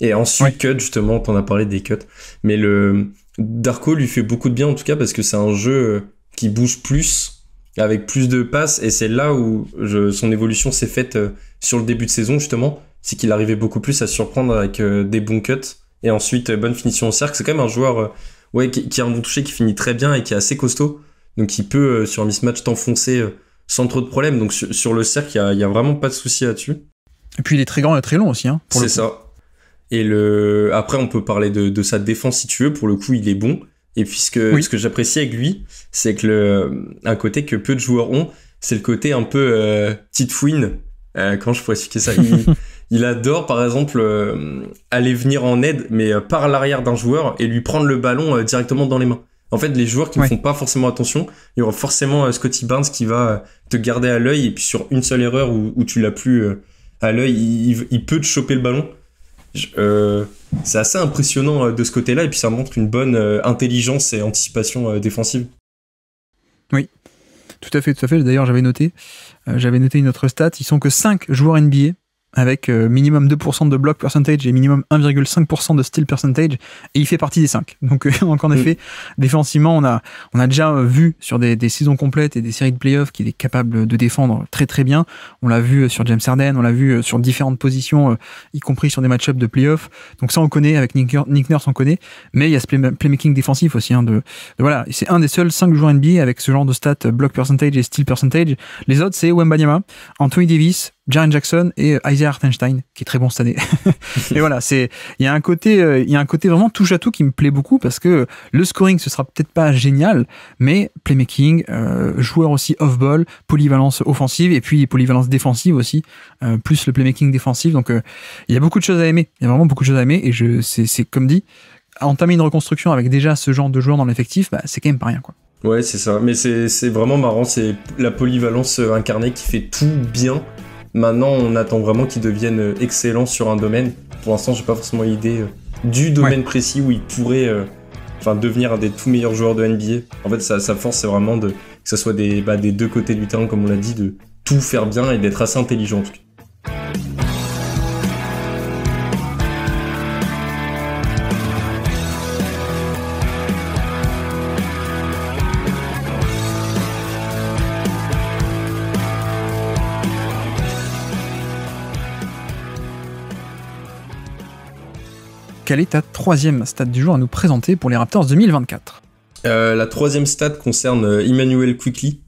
Et ensuite, cut, justement, t'en a parlé des cuts. Mais le Darko lui fait beaucoup de bien, en tout cas, parce que c'est un jeu euh, qui bouge plus, avec plus de passes, et c'est là où son évolution s'est faite euh, sur le début de saison, justement c'est qu'il arrivait beaucoup plus à surprendre avec euh, des bons cuts et ensuite euh, bonne finition au cercle. C'est quand même un joueur euh, ouais, qui, a un bon toucher, qui finit très bien et qui est assez costaud. Donc il peut, sur un mismatch, t'enfoncer sans trop de problèmes. Donc sur, le cercle, il n'y a, vraiment pas de souci là-dessus. Et puis il est très grand et très long aussi. Hein, c'est ça. Et le... après, on peut parler de, sa défense si tu veux. Pour le coup, il est bon. Et puisque ce que j'apprécie avec lui, c'est que le... un côté que peu de joueurs ont, c'est le côté un peu petite fouine. quand je pourrais expliquer ça (laughs) il adore par exemple euh, aller venir en aide mais euh, par l'arrière d'un joueur et lui prendre le ballon euh, directement dans les mains. En fait, les joueurs qui ne font pas forcément attention, il y aura forcément Scotty Barnes qui va te garder à l'œil et puis sur une seule erreur où, tu l'as plus à l'œil, il, peut te choper le ballon. c'est assez impressionnant de ce côté-là et puis ça montre une bonne intelligence et anticipation défensive. Oui, tout à fait, tout à fait. D'ailleurs, j'avais noté, j'avais noté une autre stat. Ils sont que 5 joueurs NBA avec euh, minimum 2% de block percentage et minimum 1,5% de steal percentage, et il fait partie des 5. Euh, (laughs) donc, en mm. effet, défensivement, on a, on a déjà euh, vu sur des, des saisons complètes et des séries de playoffs qu'il est capable de défendre très très bien. On l'a vu sur James Harden, on l'a vu sur différentes positions, y compris sur des match-ups de playoffs. Donc ça, on connaît, avec Nick, Nurse, on connaît, mais il y a ce playmaking défensif aussi. Hein, de, voilà, c'est un des seuls 5 joueurs NBA avec ce genre de stats block percentage et steal percentage. Les autres, c'est Wembanyama, Anthony Davis, Jaren Jackson et euh, Isaiah Hartenstein, qui est très bon cette année. (laughs) et voilà, c'est il y a un côté, euh, il y a un côté vraiment touche à tout qui me plaît beaucoup parce que le scoring ce sera peut-être pas génial, mais playmaking, euh, joueur aussi off ball, polyvalence offensive et puis polyvalence défensive aussi, plus le playmaking défensif. Donc il y a beaucoup de choses à aimer. Il y a vraiment beaucoup de choses à aimer et je c'est comme dit, entamer une reconstruction avec déjà ce genre de joueur dans l'effectif, bah, c'est quand même pas rien quoi. Ouais, c'est ça. Mais c'est vraiment marrant. C'est la polyvalence incarnée qui fait tout bien Maintenant, on attend vraiment qu'ils deviennent euh, excellent sur un domaine. Pour l'instant, j'ai pas forcément l'idée euh, du domaine précis où il pourrait euh, enfin, devenir un des tout meilleurs joueurs de NBA. En fait, sa, force, c'est vraiment de, que ce soit des, bah, des deux côtés du terrain, comme on l'a dit, de tout faire bien et d'être assez intelligent quelle est ta troisième stat du jour à nous présenter pour les Raptors 2024 euh, La troisième stat concerne euh, Emmanuel Quickly,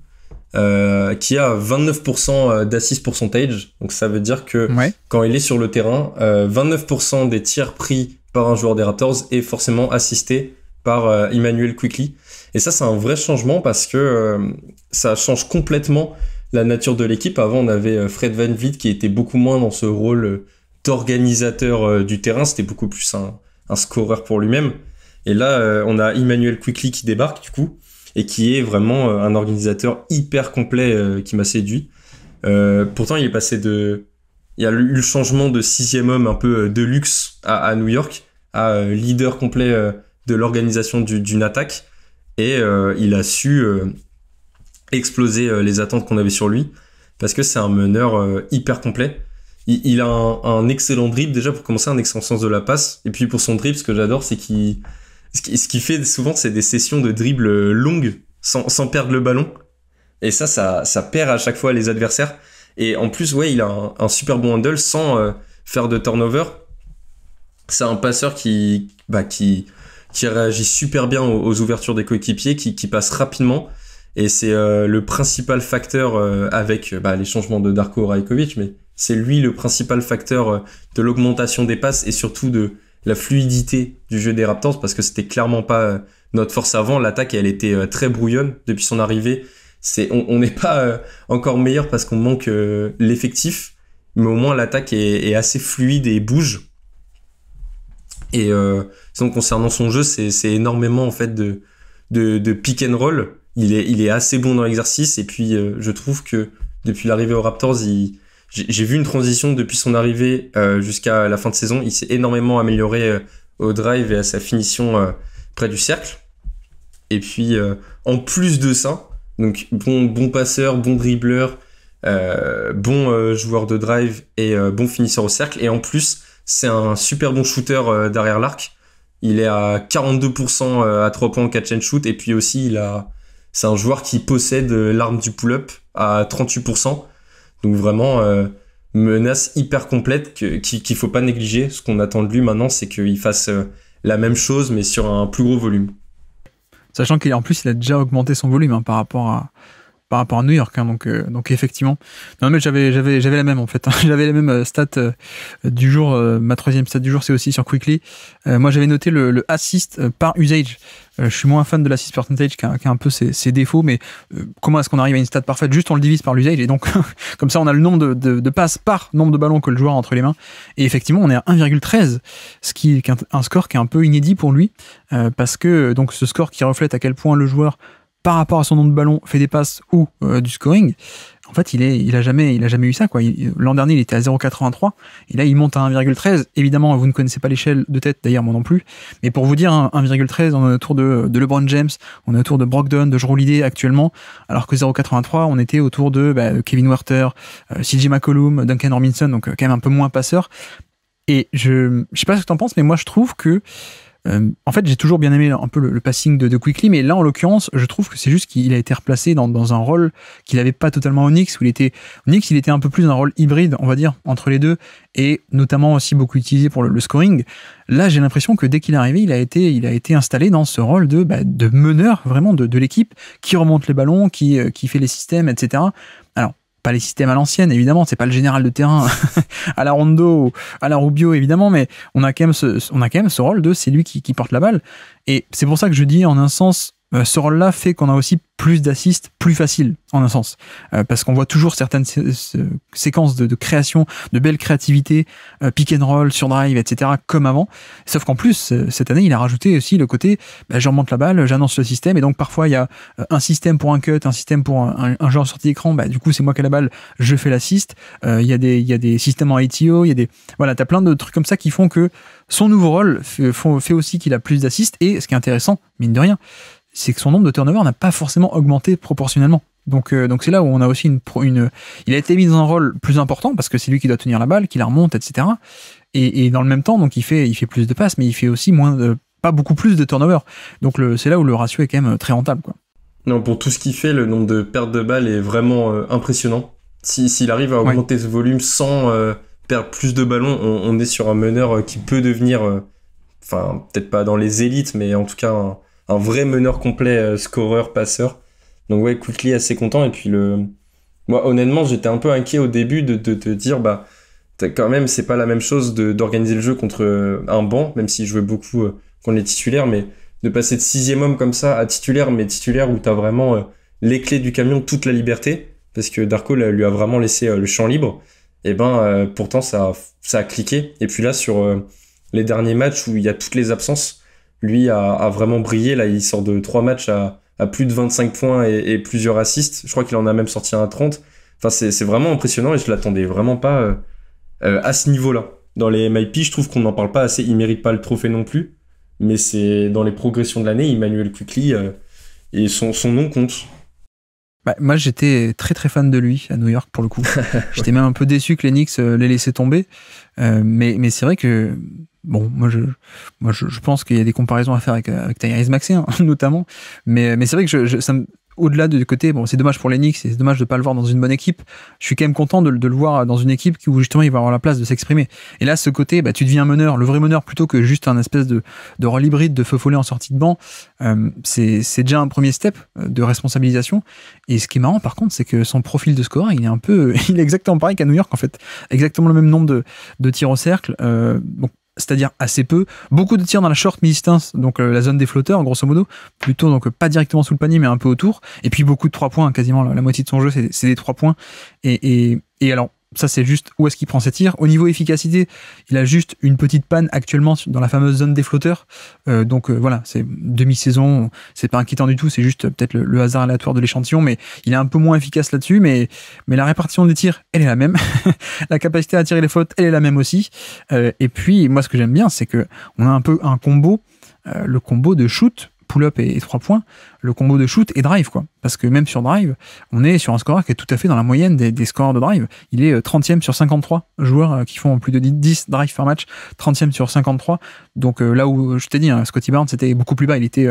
euh, qui a 29% d'assist pourcentage. Donc ça veut dire que quand il est sur le terrain, 29% des tirs pris par un joueur des Raptors est forcément assisté par Emmanuel Quickly. Et ça, c'est un vrai changement parce que ça change complètement la nature de l'équipe. Avant, on avait Fred Van qui était beaucoup moins dans ce rôle d'organisateur euh, du terrain, c'était beaucoup plus un, un scoreur pour lui-même. Et là, euh, on a Emmanuel Quickly qui débarque du coup et qui est vraiment euh, un organisateur hyper complet qui m'a séduit. pourtant, il est passé de. Il y a eu le changement de sixième homme un peu de luxe à, New York, à leader complet de l'organisation d'une attaque. Et il a su exploser les attentes qu'on avait sur lui, parce que c'est un meneur hyper complet il, a un, excellent dribble déjà pour commencer, un excellent sens de la passe. Et puis pour son dribble, ce que j'adore, c'est qu'il ce qui fait souvent, c'est des sessions de dribble euh, longues sans, perdre le ballon. Et ça, ça, perd à chaque fois les adversaires. Et en plus, ouais, il a un, super bon handle sans euh, faire de turnover. C'est un passeur qui, bah, qui, qui réagit super bien aux, ouvertures des coéquipiers, qui, qui passe rapidement. Et c'est euh, le principal facteur avec bah, les changements de Darko Rajkovic, mais c'est lui le principal facteur euh, de l'augmentation des passes et surtout de la fluidité du jeu des Raptors parce que c'était clairement pas euh, notre force avant. L'attaque, elle était euh, très brouillonne depuis son arrivée. C'est, on n'est (laughs) pas encore meilleur parce qu'on manque l'effectif, mais au moins l'attaque est, assez fluide et bouge. Et euh, concernant son jeu, c'est énormément en fait de, de, pick and roll. Il est, il est assez bon dans l'exercice et puis je trouve que depuis l'arrivée aux Raptors, il, j'ai vu une transition depuis son arrivée euh, jusqu'à la fin de saison. Il s'est énormément amélioré euh, au drive et à sa finition euh, près du cercle. Et puis, en plus de ça, donc bon, bon passeur, bon dribbleur, bon joueur de drive et bon finisseur au cercle. Et en plus, c'est un super bon shooter derrière l'arc. Il est à 42% à 3 points en catch and shoot. Et puis aussi, il c'est un joueur qui possède l'arme du pull-up à 38%. Donc vraiment euh, menace hyper complète qu'il ne faut pas négliger. Ce qu'on attend de lui maintenant, c'est qu'il fasse euh, la même chose mais sur un plus gros volume. Sachant qu'en plus, il a déjà augmenté son volume hein, par rapport à, par rapport à New York. Hein, donc, euh, donc effectivement. Non, mais j'avais, j'avais, j'avais la même en fait. Hein. (laughs) j'avais la même euh, stat euh, du jour. ma troisième stat du jour, c'est aussi sur Quickly. moi, j'avais noté le, le assist par usage. je suis moins fan de l'assist percentage qui a, qui a un peu ses, ses défauts, mais comment est-ce qu'on arrive à une stat parfaite Juste on le divise par l'usage et donc (laughs) comme ça on a le nombre de, de, passes par nombre de ballons que le joueur a entre les mains. Et effectivement, on est à 1,13, ce qui est un score qui est un peu inédit pour lui parce que donc ce score qui reflète à quel point le joueur par rapport à son nombre de ballons, fait des passes ou euh, du scoring. En fait, il, est, il, a jamais, il a jamais eu ça. quoi. L'an dernier, il était à 0,83 et là, il monte à 1,13. Évidemment, vous ne connaissez pas l'échelle de tête, d'ailleurs, moi non plus. Mais pour vous dire, 1,13, hein, on est autour de, de, LeBron James, on est autour de Brogdon, de Jrolidé actuellement, alors que 0,83, on était autour de bah, Kevin Werther, euh, CJ McCollum, Duncan Robinson, donc euh, quand même un peu moins passeur. Et je ne sais pas ce que tu en penses, mais moi, je trouve que euh, en fait, j'ai toujours bien aimé un peu le, passing de, Quickly, mais là, en l'occurrence, je trouve que c'est juste qu'il a été replacé dans, un rôle qu'il n'avait pas totalement Onyx, où il était Onyx, il était un peu plus un rôle hybride, on va dire, entre les deux, et notamment aussi beaucoup utilisé pour le, scoring. Là, j'ai l'impression que dès qu'il est arrivé, il a été, installé dans ce rôle de, bah, meneur vraiment de, l'équipe, qui remonte les ballons, qui euh, fait les systèmes, etc pas les systèmes à l'ancienne, évidemment, c'est pas le général de terrain à la Rondo, à la Rubio, évidemment, mais on a quand même ce, on a quand même ce rôle de c'est lui qui, qui porte la balle. Et c'est pour ça que je dis, en un sens, euh, ce rôle-là fait qu'on a aussi plus d'assists plus facile, en un sens. Euh, parce qu'on voit toujours certaines séquences de, création, de belle créativité, euh, pick and roll, sur drive, etc., comme avant. Sauf qu'en plus, cette année, il a rajouté aussi le côté, bah, je remonte la balle, j'annonce le système, et donc parfois, il y a un système pour un cut, un système pour un, un, genre sorti d'écran, bah, du coup, c'est moi qui ai la balle, je fais l'assist. Il y, a des, y des systèmes en ITO, il y a des... Voilà, t'as plein de trucs comme ça qui font que son nouveau rôle fait, fait aussi qu'il a plus d'assists, et ce qui est intéressant, mine de rien, c'est que son nombre de turnovers n'a pas forcément augmenté proportionnellement. Donc, euh, donc c'est là où on a aussi une, Il a été mis dans un rôle plus important parce que c'est lui qui doit tenir la balle, qui la remonte, etc. Et, dans le même temps, donc il fait, il fait plus de passes, mais il fait aussi moins pas beaucoup plus de turnovers. Donc c'est là où le ratio est quand même très rentable. Quoi. Non, pour tout ce qu'il fait, le nombre de pertes de balles est vraiment euh, impressionnant. S'il arrive à augmenter ce volume sans euh, perdre plus de ballons, on, est sur un meneur qui peut devenir, enfin peut-être pas dans les élites, mais en tout cas un vrai meneur complet, euh, scoreur, passeur. Donc ouais, Quickly assez content. Et puis le, moi honnêtement, j'étais un peu inquiet au début de te dire bah quand même c'est pas la même chose d'organiser le jeu contre euh, un banc, même si je beaucoup qu'on euh, les titulaire mais de passer de sixième homme comme ça à titulaire, mais titulaire où t'as vraiment les clés du camion, toute la liberté, parce que Darko lui a vraiment laissé le champ libre. Et ben pourtant ça ça a cliqué. Et puis là sur les derniers matchs où il y a toutes les absences, lui a, vraiment brillé. Là, il sort de trois matchs à, plus de 25 points et, plusieurs assists. Je crois qu'il en a même sorti un à 30. Enfin, c'est vraiment impressionnant et je l'attendais vraiment pas euh, euh, à ce niveau-là. Dans les MIP, je trouve qu'on n'en parle pas assez. Il mérite pas le trophée non plus. Mais c'est dans les progressions de l'année, Emmanuel Kukli euh, et son, nom compte. Bah, moi, j'étais très très fan de lui à New York pour le coup. (laughs) j'étais même un peu déçu que les Knicks l'aient laissé tomber. mais mais c'est vrai que bon, moi je, moi je, pense qu'il y a des comparaisons à faire avec, euh, avec Tyrese Maxey, hein, (laughs) notamment. Mais, mais c'est vrai que je, ça me, au-delà du côté, bon, c'est dommage pour l'Enix c'est dommage de ne pas le voir dans une bonne équipe. Je suis quand même content de, de, le voir dans une équipe où justement il va avoir la place de s'exprimer. Et là, ce côté, bah, tu deviens meneur, le vrai meneur plutôt que juste un espèce de, de rôle hybride de feu follet en sortie de banc. Euh, c'est déjà un premier step euh, de responsabilisation. Et ce qui est marrant par contre, c'est que son profil de score, il est un peu, (laughs) il est exactement pareil qu'à New York en fait. Exactement le même nombre de, de tirs au cercle. Euh, c'est-à-dire assez peu. Beaucoup de tirs dans la short mid-distance, donc euh, la zone des flotteurs, grosso modo, plutôt donc euh, pas directement sous le panier, mais un peu autour. Et puis beaucoup de trois points, quasiment la, moitié de son jeu, c'est des trois points. Et, et, et alors, ça c'est juste où est-ce qu'il prend ses tirs. Au niveau efficacité, il a juste une petite panne actuellement dans la fameuse zone des flotteurs. Euh, donc euh, voilà, c'est demi-saison, c'est pas inquiétant du tout, c'est juste euh, peut-être le, hasard aléatoire de l'échantillon, mais il est un peu moins efficace là-dessus, mais, mais la répartition des tirs, elle est la même. (laughs) la capacité à tirer les fautes, elle est la même aussi. et puis moi ce que j'aime bien, c'est que on a un peu un combo, le combo de shoot pull-up et, trois 3 points, le combo de shoot et drive, quoi. Parce que même sur drive, on est sur un score qui est tout à fait dans la moyenne des, scores de drive. Il est 30e euh, sur 53 joueurs euh, qui font plus de 10 drive par match, 30e sur 53. Donc euh, là où je t'ai dit, hein, Scotty Barnes c'était beaucoup plus bas, il était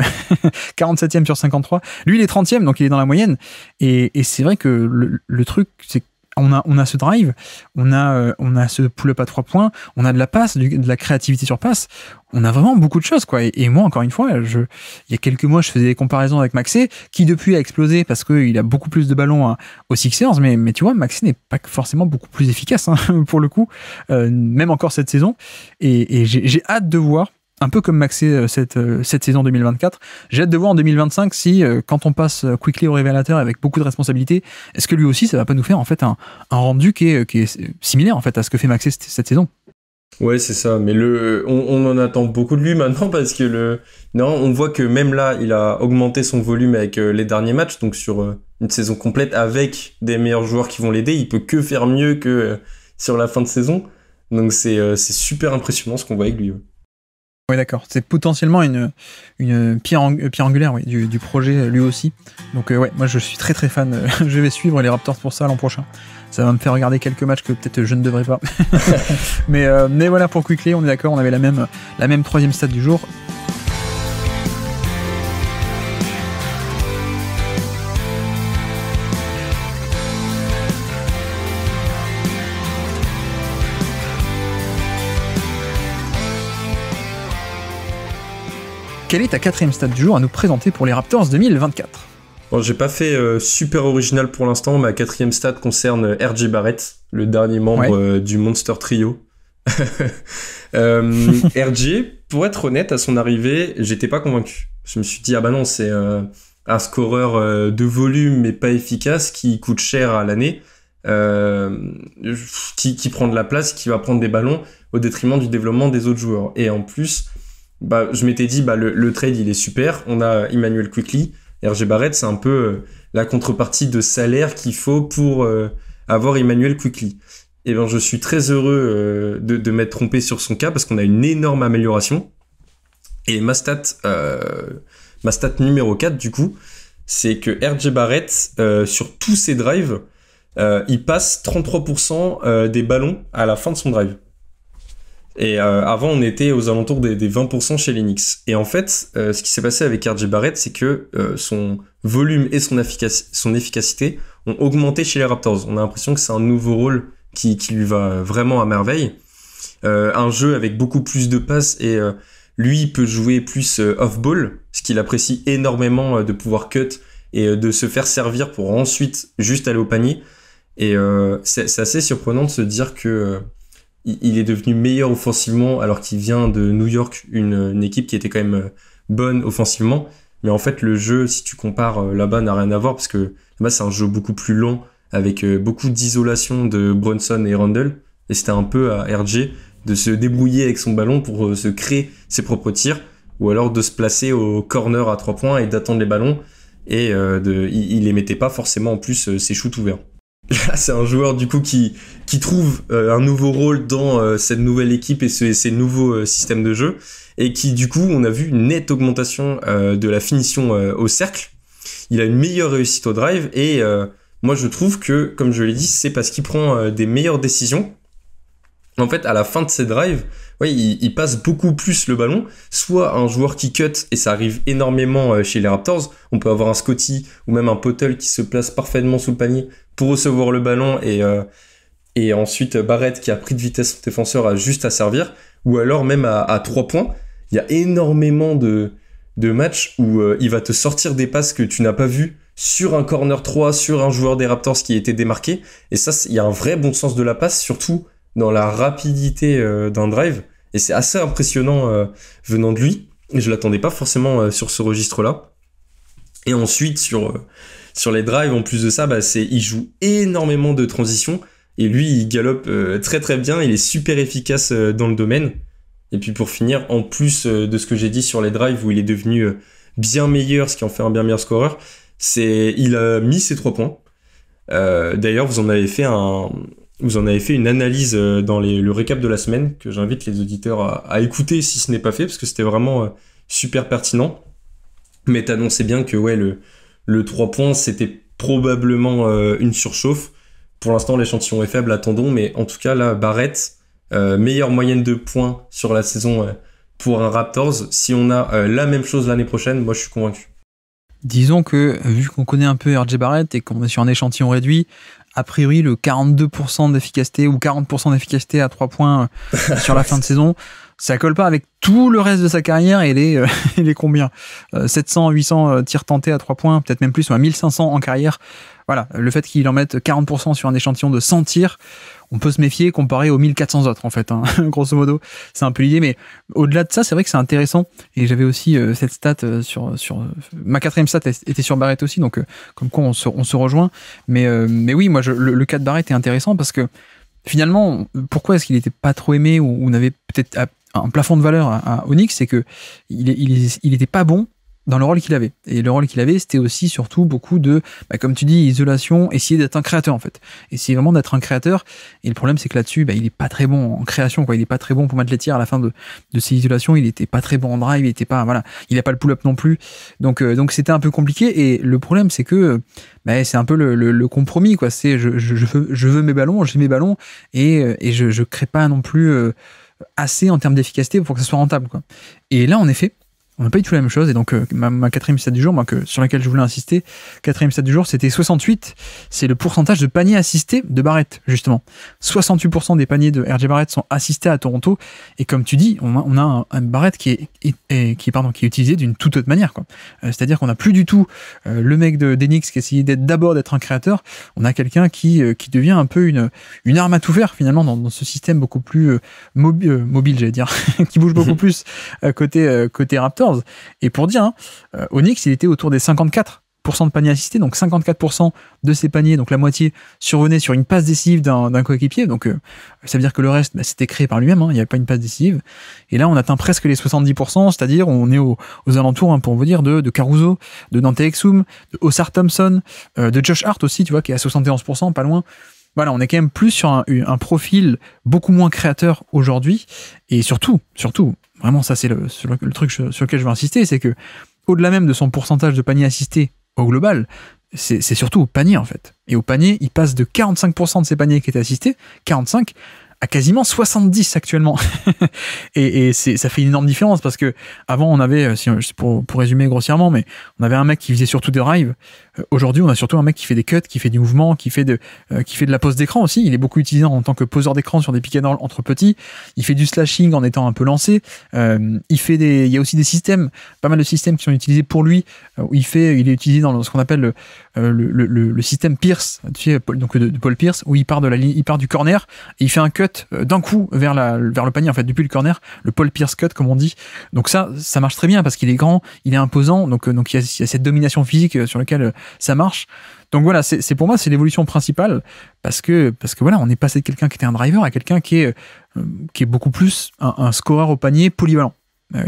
47e (laughs) sur 53. Lui, il est 30e, donc il est dans la moyenne. Et, c'est vrai que le, le truc, c'est on a, on a ce drive, on a, euh, on a ce pull-up à trois points, on a de la passe, de la créativité sur passe. On a vraiment beaucoup de choses, quoi. Et, moi, encore une fois, je, il y a quelques mois, je faisais des comparaisons avec Maxé, qui depuis a explosé parce qu'il a beaucoup plus de ballons au aux Sixers. Mais, mais tu vois, Maxé n'est pas forcément beaucoup plus efficace, hein, (laughs) pour le coup, euh, même encore cette saison. et j'ai hâte de voir un peu comme Maxé euh, cette, euh, cette saison 2024. J'ai hâte de voir en 2025 si, euh, quand on passe Quickly au révélateur avec beaucoup de responsabilités, est-ce que lui aussi, ça va pas nous faire en fait un, rendu qui est, qui est, similaire en fait à ce que fait Maxé cette, saison Ouais, c'est ça. Mais le, on, en attend beaucoup de lui (laughs) maintenant parce que le, non, on voit que même là, il a augmenté son volume avec les derniers matchs, donc sur une saison complète avec des meilleurs joueurs qui vont l'aider, il peut que faire mieux que sur la fin de saison. Donc c'est super impressionnant ce qu'on voit avec lui. Oui, d'accord. C'est potentiellement une, une pierre, euh, angulaire oui, du, projet euh, lui aussi. Donc, euh, ouais, moi je suis très très fan. (laughs) je vais suivre les Raptors pour ça l'an prochain. Ça va me faire regarder quelques matchs que peut-être je ne devrais pas. (laughs) mais, mais voilà, pour Quickly, on est d'accord, on avait la même, la même troisième stade du jour. Quelle est ta quatrième stade du jour à nous présenter pour les Raptors 2024 Bon, j'ai pas fait euh, super original pour l'instant. Ma quatrième stade concerne euh, RJ Barrett, le dernier membre euh, du Monster Trio. (laughs) RJ, pour être honnête, à son arrivée, j'étais pas convaincu. Je me suis dit, ah bah non, c'est un scoreur de volume mais pas efficace qui coûte cher à l'année, qui, qui prend de la place, qui va prendre des ballons au détriment du développement des autres joueurs. Et en plus, bah, je m'étais dit, bah, le, trade, il est super. On a Emmanuel Quickly. RG Barrett, c'est un peu euh, la contrepartie de salaire qu'il faut pour euh, avoir Emmanuel Quickly. Et eh ben, je suis très heureux euh, de, m'être trompé sur son cas parce qu'on a une énorme amélioration. Et ma stat, ma stat numéro 4, du coup, c'est que RJ Barrett, sur tous ses drives, il passe 33% des ballons à la fin de son drive. Et euh, avant, on était aux alentours des, 20% chez Linux. Et en fait, euh, ce qui s'est passé avec RJ Barrett, c'est que euh, son volume et son, efficacité ont augmenté chez les Raptors. On a l'impression que c'est un nouveau rôle qui, lui va vraiment à merveille. un jeu avec beaucoup plus de passes et lui peut jouer plus off-ball, ce qu'il apprécie énormément de pouvoir cut et de se faire servir pour ensuite juste aller au panier. Et c'est assez surprenant de se dire que il est devenu meilleur offensivement alors qu'il vient de New York, une, équipe qui était quand même euh, bonne offensivement. Mais en fait, le jeu, si tu compares euh, là-bas, n'a rien à voir parce que là-bas, c'est un jeu beaucoup plus long avec euh, beaucoup d'isolation de Bronson et Randall. Et c'était un peu à RG de se débrouiller avec son ballon pour se créer ses propres tirs ou alors de se placer au corner à trois points et d'attendre les ballons. Et de, il, il les mettait pas forcément en plus ses shoots ouverts c'est un joueur du coup qui, trouve euh, un nouveau rôle dans euh, cette nouvelle équipe et, ce, ces nouveaux euh, systèmes de jeu et qui du coup on a vu une nette augmentation de la finition au cercle il a une meilleure réussite au drive et moi je trouve que comme je l'ai dit c'est parce qu'il prend des meilleures décisions en fait à la fin de ses drives ouais, il, passe beaucoup plus le ballon soit un joueur qui cut et ça arrive énormément chez les Raptors on peut avoir un Scotty ou même un Potel qui se place parfaitement sous le panier pour recevoir le ballon et, euh, et ensuite euh, Barrett qui a pris de vitesse son défenseur a juste à servir, ou alors même à, trois points. Il y a énormément de, de matchs où euh, il va te sortir des passes que tu n'as pas vu sur un corner 3, sur un joueur des Raptors qui était démarqué. Et ça, il y a un vrai bon sens de la passe, surtout dans la rapidité d'un drive. Et c'est assez impressionnant venant de lui. Je l'attendais pas forcément sur ce registre-là. Et ensuite, sur, sur les drives, en plus de ça, bah, c'est, il joue énormément de transitions. Et lui, il galope euh, très très bien. Il est super efficace euh, dans le domaine. Et puis pour finir, en plus euh, de ce que j'ai dit sur les drives où il est devenu bien meilleur, ce qui en fait un bien meilleur scoreur, c'est il a mis ses trois points. D'ailleurs, vous en avez fait un, vous en avez fait une analyse dans le récap de la semaine que j'invite les auditeurs à, écouter si ce n'est pas fait parce que c'était vraiment super pertinent. Mais t'annonçais bien que ouais le, le 3 points, c'était probablement euh, une surchauffe. Pour l'instant, l'échantillon est faible, attendons. Mais en tout cas, là, Barrett, euh, meilleure moyenne de points sur la saison euh, pour un Raptors. Si on a la même chose l'année prochaine, moi, je suis convaincu. Disons que, vu qu'on connaît un peu RJ Barrett et qu'on est sur un échantillon réduit, a priori, le 42% d'efficacité ou 40% d'efficacité à 3 points sur la fin de (laughs) saison, ça colle pas avec tout le reste de sa carrière et les, euh, les (laughs) combien 700, euh, 800 euh, tirs tentés à 3 points, peut-être même plus, ou à 1500 en carrière. Voilà, le fait qu'il en mette 40% sur un échantillon de 100 tirs, on peut se méfier comparé aux 1400 autres en fait, hein, (laughs) grosso modo. C'est un peu l'idée, mais au-delà de ça, c'est vrai que c'est intéressant. Et j'avais aussi euh, cette stat sur, sur ma quatrième stat était sur Barrett aussi, donc comme quoi on se, on se rejoint. Mais, mais oui, moi je, le, cas de Barrett est intéressant parce que finalement, pourquoi est-ce qu'il était pas trop aimé ou, ou n'avait peut-être un plafond de valeur à, Onyx, c'est que il, était pas bon dans le rôle qu'il avait. Et le rôle qu'il avait, c'était aussi surtout beaucoup de, bah, comme tu dis, isolation, essayer d'être un créateur en fait. Essayer vraiment d'être un créateur. Et le problème, c'est que là-dessus, bah, il n'est pas très bon en création, quoi. Il est pas très bon pour mettre les tirs à la fin de, ses isolations. Il était pas très bon en drive. Il était pas, voilà. Il a pas le pull-up non plus. Donc, euh, donc c'était un peu compliqué. Et le problème, c'est que, bah, c'est un peu le, compromis, quoi. C'est, je, veux, je veux mes ballons, j'ai mes ballons et, euh, je, ne crée pas non plus, euh, assez en termes d'efficacité pour que ça soit rentable. Quoi. Et là, en effet, on n'a pas eu tout la même chose. Et donc, euh, ma, quatrième stade du jour, moi, que, sur laquelle je voulais insister, quatrième stade du jour, c'était 68. C'est le pourcentage de paniers assistés de Barrett, justement. 68% des paniers de RJ Barrett sont assistés à Toronto. Et comme tu dis, on a, un, Barrett qui est, est, pardon, qui est utilisé d'une toute autre manière. quoi. Euh, c'est-à-dire qu'on n'a plus du tout euh, le mec de d'Enix qui essayait d'être d'abord d'être un créateur. On a quelqu'un qui, qui devient un peu une, une arme à tout faire, finalement, dans, ce système beaucoup plus mobile, j'allais dire, (laughs) qui bouge beaucoup (laughs) plus côté, côté Raptor. Et pour dire, hein, euh, Onyx, il était autour des 54 de paniers assistés, donc 54% de ses paniers, donc la moitié, survenait sur une passe décisive d'un, coéquipier. Donc euh, ça veut dire que le reste, bah, c'était créé par lui-même, hein. il n'y avait pas une passe décisive. Et là, on atteint presque les 70%, c'est-à-dire on est aux alentours, hein, pour vous dire, de, Caruso, de Dante Exum, de Ossar Thompson, euh, de Josh Hart aussi, tu vois, qui est à 71%, pas loin. Voilà, on est quand même plus sur un, un profil beaucoup moins créateur aujourd'hui. Et surtout, surtout, vraiment ça c'est le, truc sur, lequel je veux insister, c'est que au-delà même de son pourcentage de paniers assistés au global, c'est surtout au panier en fait. Et au panier, il passe de 45% de ces paniers qui étaient assistés, 45, à quasiment 70 actuellement. (laughs) et, et ça fait une énorme différence parce que avant on avait, euh, pour, pour, résumer grossièrement, mais on avait un mec qui faisait surtout des drives. Euh, aujourd'hui, on a surtout un mec qui fait des cuts, qui fait du mouvement, qui fait de, euh, qui fait de la pose d'écran aussi. Il est beaucoup utilisé en tant que poseur d'écran sur des pick entre petits. Il fait du slashing en étant un peu lancé. il fait des, il y a aussi des systèmes, pas mal de systèmes qui sont utilisés pour lui. Où il fait, il est utilisé dans ce qu'on appelle le, le, le, système Pierce, tu sais, donc de, Paul Pierce, où il part de la ligne, il part du corner il fait un cut euh, d'un coup vers, la, le panier, en fait, depuis le corner, le Paul Pierce cut, comme on dit. Donc ça, ça marche très bien parce qu'il est grand, il est imposant, donc, euh, donc il, y a, cette domination physique euh, sur laquelle ça marche. Donc voilà, c'est pour moi c'est l'évolution principale parce que parce que voilà, on est passé de quelqu'un qui était un driver à quelqu'un qui est qui est beaucoup plus un, un scoreur au panier polyvalent.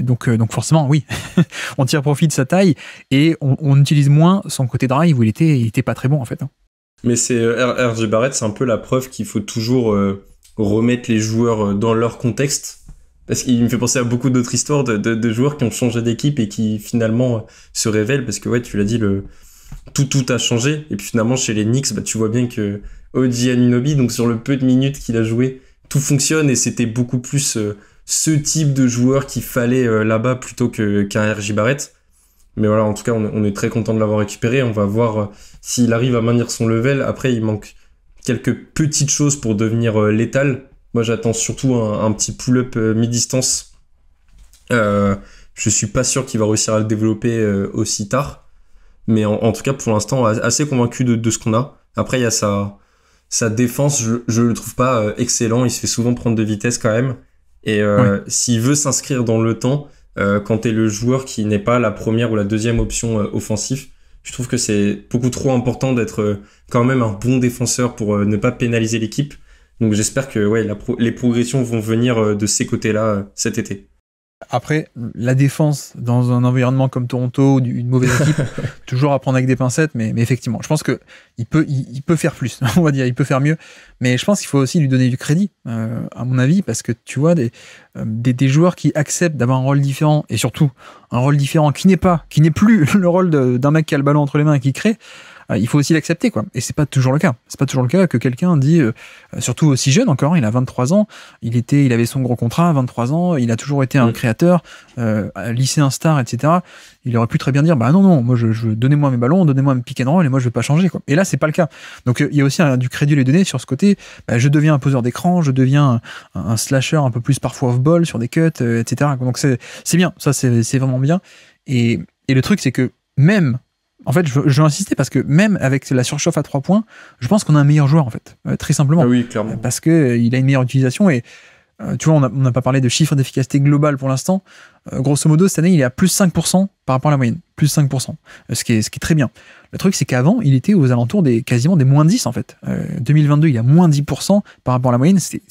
donc, donc forcément, oui, (laughs) on tire profit de sa taille et on, utilise moins son côté drive où il était, il était pas très bon en fait. Hein. Mais c'est RG Barrett, c'est un peu la preuve qu'il faut toujours remettre les joueurs euh, dans leur contexte. Parce qu'il me fait penser à beaucoup d'autres histoires de, joueurs qui ont changé d'équipe et qui finalement euh, se révèlent parce que ouais, tu l'as dit, le, tout, tout a changé. Et puis finalement, chez les Knicks, bah, tu vois bien que Oji Aninobi, donc sur le peu de minutes qu'il a joué, tout fonctionne et c'était beaucoup plus euh, ce type de joueur qu'il fallait là-bas plutôt que qu'un RJ Barrett. Mais voilà, en tout cas, on, est très content de l'avoir récupéré. On va voir s'il arrive à maintenir son level. Après, il manque quelques petites choses pour devenir euh, létal. Moi, j'attends surtout un, petit pull-up euh, mi-distance. Je euh, je suis pas sûr qu'il va réussir à le développer aussi tard. Mais en, tout cas, pour l'instant, assez convaincu de, ce qu'on a. Après, il y a sa, défense. Je, ne le trouve pas excellent. Il se fait souvent prendre de vitesse quand même. Et s'il veut s'inscrire dans le temps, quand tu es le joueur qui n'est pas la première ou la deuxième option offensive, je trouve que c'est beaucoup trop important d'être euh, quand même un bon défenseur pour euh, ne pas pénaliser l'équipe. Donc j'espère que ouais, les progressions vont venir euh, de ces côtés-là cet été. Après, la défense dans un environnement comme Toronto, une mauvaise équipe, (laughs) toujours à prendre avec des pincettes, mais, effectivement, je pense que il peut, il, peut faire plus, (laughs) on va dire, il peut faire mieux. Mais je pense qu'il faut aussi lui donner du crédit, euh, à mon avis, parce que tu vois, des, euh, des, des, joueurs qui acceptent d'avoir un rôle différent, et surtout un rôle différent qui n'est pas, qui n'est plus (laughs) le rôle d'un mec qui a le ballon entre les mains et qui crée, euh, il faut aussi l'accepter, quoi. Et c'est pas toujours le cas. C'est pas toujours le cas que quelqu'un dit, euh, euh, surtout aussi jeune encore, il a 23 ans, il était, il avait son gros contrat, à 23 ans, il a toujours été un mm. créateur créateur, lycéen star, etc. Il aurait pu très bien dire, bah non, non, moi, je, je donnez-moi mes ballons, donnez-moi mes pick and roll, et moi, je vais pas changer, quoi. Et là, c'est pas le cas. Donc, il y a aussi du crédit les lui donner sur ce côté, bah, je deviens un poseur d'écran, je deviens un, slasher un peu plus parfois off-ball sur des cuts, etc. Donc, c'est bien, ça, c'est vraiment bien. Et, et le truc, c'est que même en fait, je, veux insister parce que même avec la surchauffe à 3 points, je pense qu'on a un meilleur joueur, en fait, euh, très simplement. Ah oui, clairement. Parce qu'il euh, a une meilleure utilisation et euh, tu vois, on n'a pas parlé de chiffre d'efficacité globale pour l'instant. grosso modo, cette année, il est à plus 5% par rapport à la moyenne. Plus 5%. Ce qui est, ce qui est très bien. Le truc, c'est qu'avant, il était aux alentours des quasiment des moins 10 en fait. 2022, il a moins 10% par rapport à la moyenne. C'est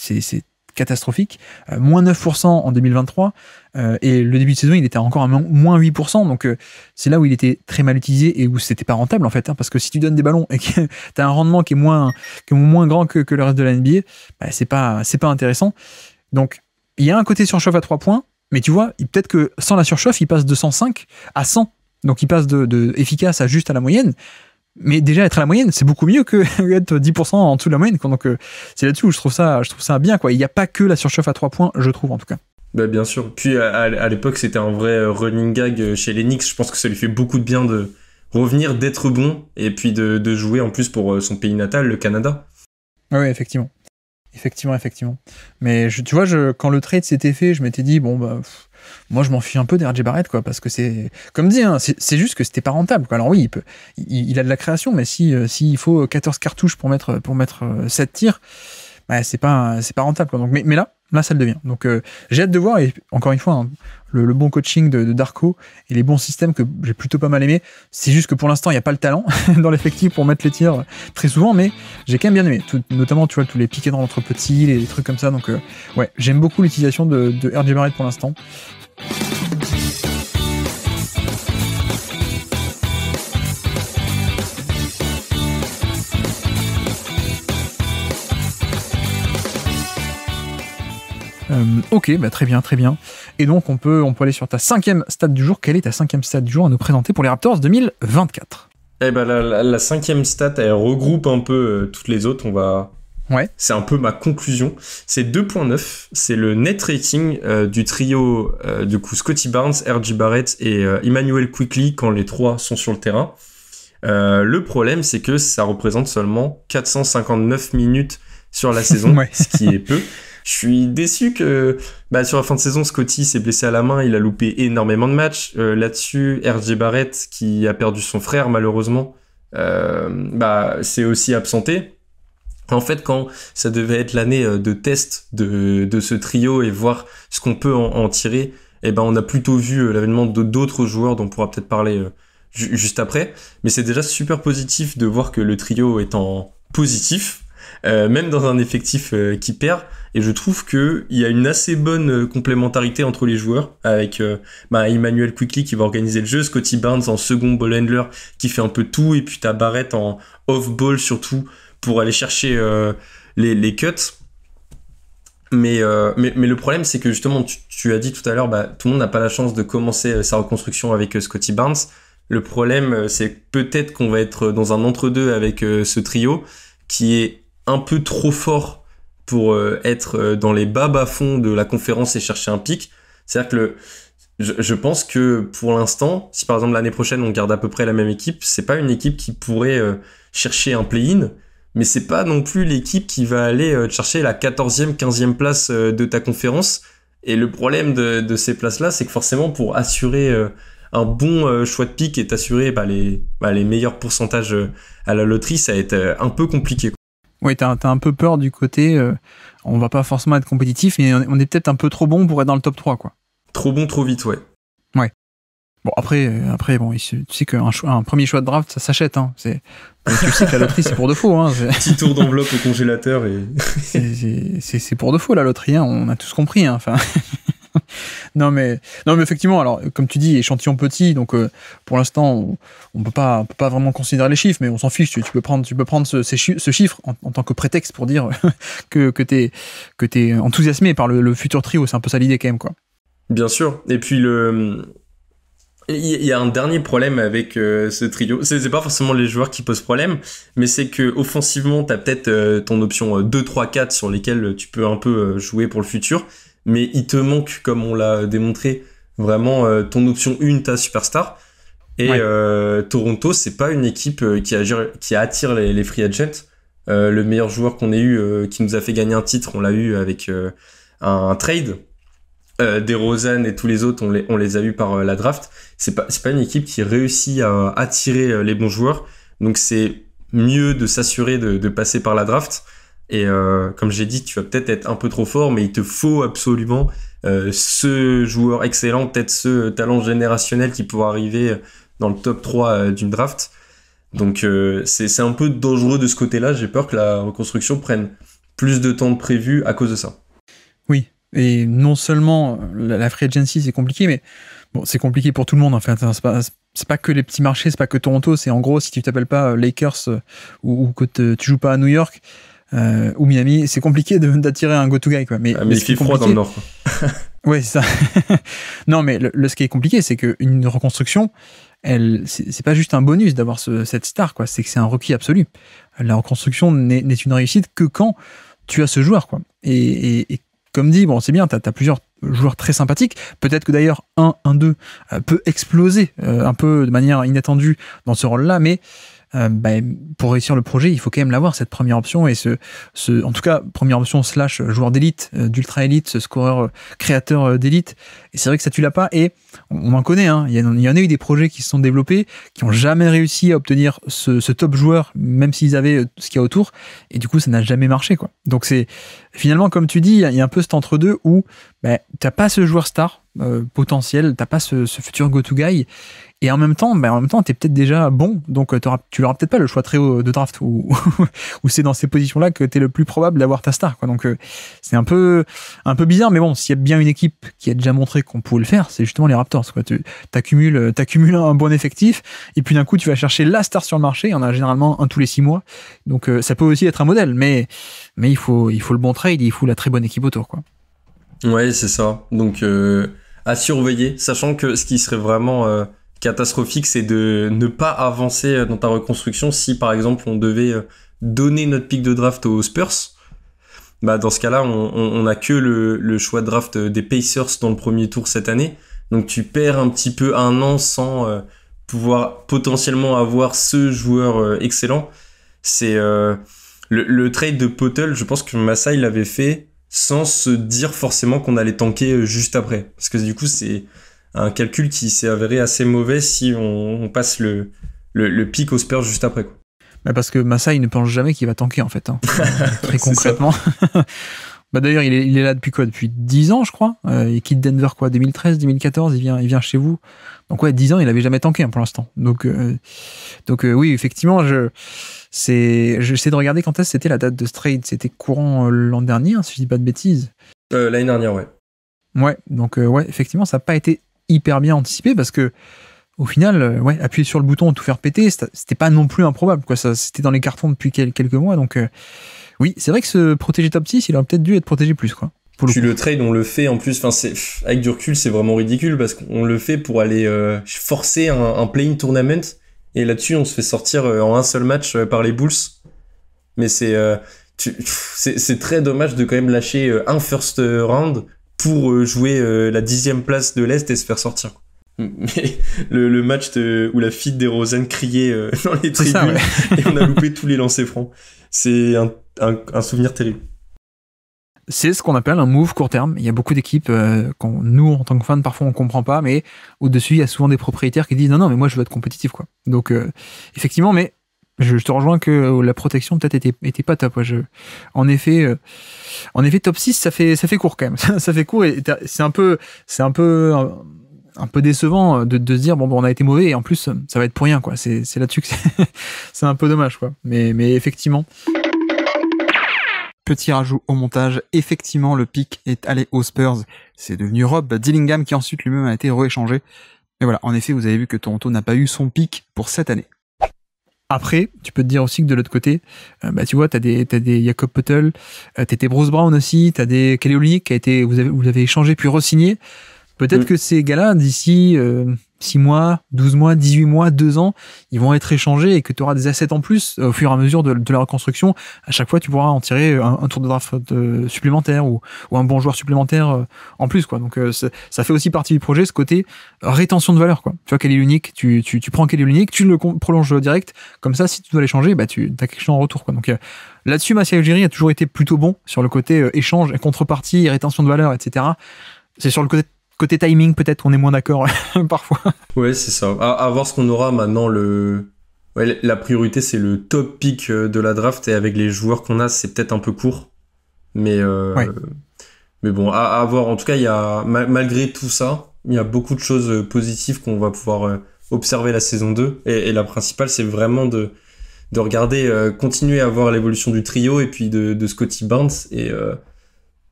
catastrophique. Euh, moins 9% en 2023. Euh, et le début de saison, il était encore à moins 8%. Donc euh, c'est là où il était très mal utilisé et où c'était pas rentable en fait. Hein, parce que si tu donnes des ballons et que (laughs) tu as un rendement qui est moins, moins grand que, le reste de la NBA, c'est pas, pas intéressant. Donc il y a un côté surchauffe à 3 points. Mais tu vois, peut-être que sans la surchauffe, il passe de 105 à 100. Donc il passe de, de efficace à juste à la moyenne mais déjà être à la moyenne, c'est beaucoup mieux que (laughs) être 10% en dessous de la moyenne. Donc euh, c'est là-dessus où je trouve ça, je trouve ça bien. Quoi. Il n'y a pas que la surchauffe à 3 points, je trouve en tout cas. Bah, bien sûr. Puis à, l'époque, c'était un vrai euh, running gag euh, chez Lennox. Je pense que ça lui fait beaucoup de bien de revenir, d'être bon et puis de, jouer en plus pour son pays natal, le Canada. Oui, effectivement. Effectivement, effectivement. Mais je, tu vois, quand le trade s'était fait, je m'étais dit, bon, bah, moi je m'en fiche un peu d'RJ Barrett quoi parce que c'est comme dit hein, c'est juste que c'était pas rentable quoi. alors oui il peut a de la création mais si euh, s'il faut 14 cartouches pour mettre pour mettre 7 euh, tirs bah, c'est pas c'est pas rentable donc mais, là là ça le devient donc euh, j'ai hâte de voir et encore une fois hein, le, bon coaching de, Darko et les bons systèmes que j'ai plutôt pas mal aimé. C'est juste que pour l'instant, il n'y a pas le talent (laughs) dans l'effectif pour mettre les tirs très souvent, mais j'ai quand même bien aimé. notamment, tu vois, tous les piquets dans petits, les, les trucs comme ça. Donc, euh, ouais, j'aime beaucoup l'utilisation de, de pour l'instant. Euh, ok, bah très bien, très bien. Et donc, on peut, on peut aller sur ta cinquième stat du jour. Quelle est ta cinquième stat du jour à nous présenter pour les Raptors 2024 eh ben, la, cinquième stat, elle regroupe un peu euh, toutes les autres. On va. Ouais. C'est un peu ma conclusion. C'est 2.9. C'est le net rating euh, du trio euh, Scotty Barnes, R.J. Barrett et Emmanuel Quickly quand les trois sont sur le terrain. le problème, c'est que ça représente seulement 459 minutes sur la (laughs) saison, ce qui est peu. Je suis déçu que bah, sur la fin de saison, Scotty s'est blessé à la main, il a loupé énormément de matchs. Euh, là-dessus, RJ Barrett, qui a perdu son frère malheureusement, euh, bah, s'est aussi absenté. En fait, quand ça devait être l'année euh, de test de, de, ce trio et voir ce qu'on peut en, tirer, eh ben, on a plutôt vu l'avènement d'autres joueurs dont on pourra peut-être parler juste après. Mais c'est déjà super positif de voir que le trio est en positif, même dans un effectif qui perd. Et je trouve qu'il y a une assez bonne euh, complémentarité entre les joueurs, avec euh, bah, Emmanuel Quickly qui va organiser le jeu, Scotty Barnes en second ball handler qui fait un peu tout, et puis ta Barrett en off-ball surtout pour aller chercher euh, les, cuts. Mais, mais, le problème, c'est que justement, tu, as dit tout à l'heure, bah, tout le monde n'a pas la chance de commencer sa reconstruction avec Scotty Barnes. Le problème, c'est peut-être qu'on va être dans un entre-deux avec ce trio qui est un peu trop fort pour euh, être euh, dans les bas bas fonds de la conférence et chercher un pic. C'est-à-dire que je, pense que pour l'instant, si par exemple l'année prochaine on garde à peu près la même équipe, c'est pas une équipe qui pourrait euh, chercher un play-in, mais c'est pas non plus l'équipe qui va aller chercher la 14e, 15e place de ta conférence. Et le problème de, ces places-là, c'est que forcément pour assurer un bon choix de pic et t'assurer bah, les, bah, les meilleurs pourcentages à la loterie, ça va être un peu compliqué. Oui, t'as as un peu peur du côté, euh, on va pas forcément être compétitif, mais on est peut-être un peu trop bon pour être dans le top 3, quoi. Trop bon, trop vite, ouais. Ouais. Bon, après, euh, après bon, tu sais qu'un un premier choix de draft, ça s'achète. Hein. C'est, euh, tu sais que la loterie, c'est pour de faux. Hein. (laughs) Petit tour d'enveloppe au congélateur. Et... (laughs) c'est pour de faux, la loterie. Hein. On a tous compris. Hein, enfin... (laughs) (laughs) non, mais, non, mais effectivement, alors, comme tu dis, échantillon petit, donc euh, pour l'instant, on peut, pas, pas vraiment considérer les chiffres, mais on s'en fiche. Tu, peux prendre, tu peux prendre ce, chiffre en, tant que prétexte pour dire (laughs) que, que tu es, que enthousiasmé par le, futur trio. C'est un peu ça l'idée, quand même. Quoi. Bien sûr. Et puis, le. Il y a un dernier problème avec euh, ce trio. C'est pas forcément les joueurs qui posent problème, mais c'est que offensivement, t'as peut-être euh, ton option 2-3-4 sur lesquelles tu peux un peu jouer pour le futur mais il te manque, comme on l'a démontré, vraiment euh, ton option une, ta superstar. Et Toronto, ce euh, Toronto, c'est pas une équipe euh, qui, qui attire les, free agents. le meilleur joueur qu'on ait eu, qui nous a fait gagner un titre, on l'a eu avec un, trade. des Rosen et tous les autres, on les, a eu par la draft. C'est pas, pas une équipe qui réussit à attirer les bons joueurs. Donc c'est mieux de s'assurer de, passer par la draft et euh, comme j'ai dit, tu vas peut-être être un peu trop fort, mais il te faut absolument euh, ce joueur excellent, peut-être ce talent générationnel qui pourra arriver dans le top 3 euh, d'une draft. Donc c'est un peu dangereux de ce côté-là. J'ai peur que la reconstruction prenne plus de temps de prévu à cause de ça. Oui, et non seulement la free agency c'est compliqué, mais bon, c'est compliqué pour tout le monde en fait. C'est pas, pas, que les petits marchés, c'est pas que Toronto, c'est en gros si tu t'appelles pas Lakers ou, que tu tu joues pas à New York, euh, ou Miami, c'est compliqué d'attirer un go-to guy. Quoi. Mais, ah, il fait froid dans le nord. (laughs) oui, ça. (laughs) non, mais le, ce qui est compliqué, c'est qu'une reconstruction, elle, c'est pas juste un bonus d'avoir cette star, quoi. C'est que c'est un requis absolu. La reconstruction n'est une réussite que quand tu as ce joueur, quoi. Et, comme dit, bon, c'est bien, tu as, plusieurs joueurs très sympathiques. Peut-être que d'ailleurs, un, un, deux, euh, peut exploser euh, un peu de manière inattendue dans ce rôle-là, mais euh, bah, pour réussir le projet, il faut quand même l'avoir, cette première option. Et ce, ce, en tout cas, première option slash joueur d'élite, euh, d'ultra élite, ce scoreur euh, créateur d'élite. Et c'est vrai que ça, tu l'as pas. Et on, en connaît, hein. il, y en, a eu des projets qui se sont développés, qui ont jamais réussi à obtenir ce, ce top joueur, même s'ils avaient ce qu'il y a autour. Et du coup, ça n'a jamais marché. Quoi. Donc c'est finalement, comme tu dis, il y, a un peu cet entre-deux où bah, tu n'as pas ce joueur star euh, potentiel, t'as pas ce, futur go-to-guy. Et en même temps, ben, en même temps, t'es peut-être déjà bon, donc euh, tu n'auras peut-être pas le choix très haut de draft ou (laughs) ou c'est dans ces positions-là que t'es le plus probable d'avoir ta star. Quoi. Donc euh, c'est un peu un peu bizarre, mais bon, s'il y a bien une équipe qui a déjà montré qu'on pouvait le faire, c'est justement les Raptors. Quoi. Tu accumules, un bon effectif, et puis d'un coup, tu vas chercher la star sur le marché. Il y en a généralement un tous les six mois, donc ça peut aussi être un modèle, mais il faut il faut le bon trade, il faut la très bonne équipe autour, quoi. Ouais, c'est ça. Donc euh, à surveiller, sachant que ce qui serait vraiment euh, catastrophique, c'est de ne pas avancer euh, dans ta reconstruction si par exemple on devait euh, donner notre pic de draft aux Spurs. Bah, dans ce cas-là, on n'a que le, le, choix de draft des Pacers dans le premier tour cette année. Donc tu perds un petit peu un an sans pouvoir potentiellement avoir ce joueur excellent. C'est le, le, trade de Potel, je pense que Massa il l'avait fait sans se dire forcément qu'on allait tanker euh, juste après. Parce que du coup, c'est un calcul qui s'est avéré assez mauvais si on, passe le, le, pic au Spurs juste après. Bah, parce que Massa, il ne pense jamais qu'il va tanker en fait. Hein. (laughs) Très concrètement. (laughs) bah D'ailleurs, il est, là depuis quoi Depuis 10 ans, je crois. Euh, il quitte Denver quoi 2013, 2014, il vient, il vient chez vous. Donc ouais, 10 ans, il n'avait jamais tanké hein, pour l'instant. Donc, euh, donc oui, effectivement, je c'est, j'essaie de regarder quand est-ce c'était la date de ce trade. C'était courant euh, l'an dernier, hein, si je dis pas de bêtises. Euh, l'année dernière, ouais. Ouais, donc euh, ouais, effectivement, ça n'a pas été hyper bien anticipé parce que au final, ouais, appuyer sur le bouton, tout faire péter, c'était pas non plus improbable. Quoi. Ça, c'était dans les cartons depuis quelques mois. Donc, oui, c'est vrai que se protéger top 6, il aurait peut-être dû être protégé plus. Quoi, pour le le trade, on le fait en plus, enfin, avec du recul, c'est vraiment ridicule parce qu'on le fait pour aller forcer un playing tournament et là-dessus, on se fait sortir euh, en un seul match euh, par les Bulls. Mais euh, c'est c'est très dommage de quand même lâcher un first round pour jouer la dixième place de l'Est et se faire sortir. Mais le, match de, où la fille des Rosen criait (laughs) dans les tribunes et on a loupé tous les lancers francs, c'est un, un souvenir terrible c'est ce qu'on appelle un move court terme. Il y a beaucoup d'équipes, euh, qu'on, nous, en tant que fans, parfois, on comprend pas, mais au-dessus, il y a souvent des propriétaires qui disent non, non, mais moi, je veux être compétitif, quoi. Donc, euh, effectivement, mais je, te rejoins que euh, la protection, peut-être, était, était pas top. Ouais. Je, en effet, euh, en effet, top 6, ça fait, ça fait court, quand même. (laughs) ça fait court et c'est un peu, c'est un peu, un, un peu décevant de, de se dire bon, bon, on a été mauvais et en plus, ça va être pour rien, quoi. C'est, c'est là-dessus que c'est, (laughs) c'est un peu dommage, quoi. Mais, mais effectivement. Petit rajout au montage, effectivement le pic est allé aux Spurs, c'est devenu Rob Dillingham qui ensuite lui-même a été rééchangé. Mais voilà, en effet vous avez vu que Toronto n'a pas eu son pic pour cette année. Après, tu peux te dire aussi que de l'autre côté, euh, bah, tu vois, t'as des, des Jacob Puttel, euh, tu t'as Bruce Brown aussi, t'as des Kelly qui a été, vous avez, vous avez échangé puis re-signé. Peut-être mm. que ces gars-là, d'ici, euh, 6 mois, 12 mois, 18 mois, 2 ans, ils vont être échangés et que tu auras des assets en plus euh, au fur et à mesure de, la reconstruction. À chaque fois, tu pourras en tirer un, tour de draft euh, supplémentaire ou, un bon joueur supplémentaire euh, en plus. quoi. Donc ça fait aussi partie du projet, ce côté rétention de valeur. quoi. Tu vois quel est l'unique, tu, prends quel est l'unique, tu le prolonges direct. Comme ça, si tu dois l'échanger, bah, tu as quelque chose en retour. quoi. Donc là-dessus, Massia Algérie a toujours été plutôt bon sur le côté échange, contrepartie, rétention de valeur, etc. C'est sur le côté Côté timing, peut-être on est moins d'accord (laughs) parfois. Ouais, c'est ça. À, voir ce qu'on aura maintenant. Le... la priorité, c'est le top pick euh, de la draft. Et avec les joueurs qu'on a, c'est peut-être un peu court. Mais, euh, mais bon, à, voir. En tout cas, il y a, malgré tout ça, il y a beaucoup de choses euh, positives qu'on va pouvoir observer la saison 2. Et, la principale, c'est vraiment de, de regarder, continuer à voir l'évolution du trio et puis de, Scotty Barnes. Et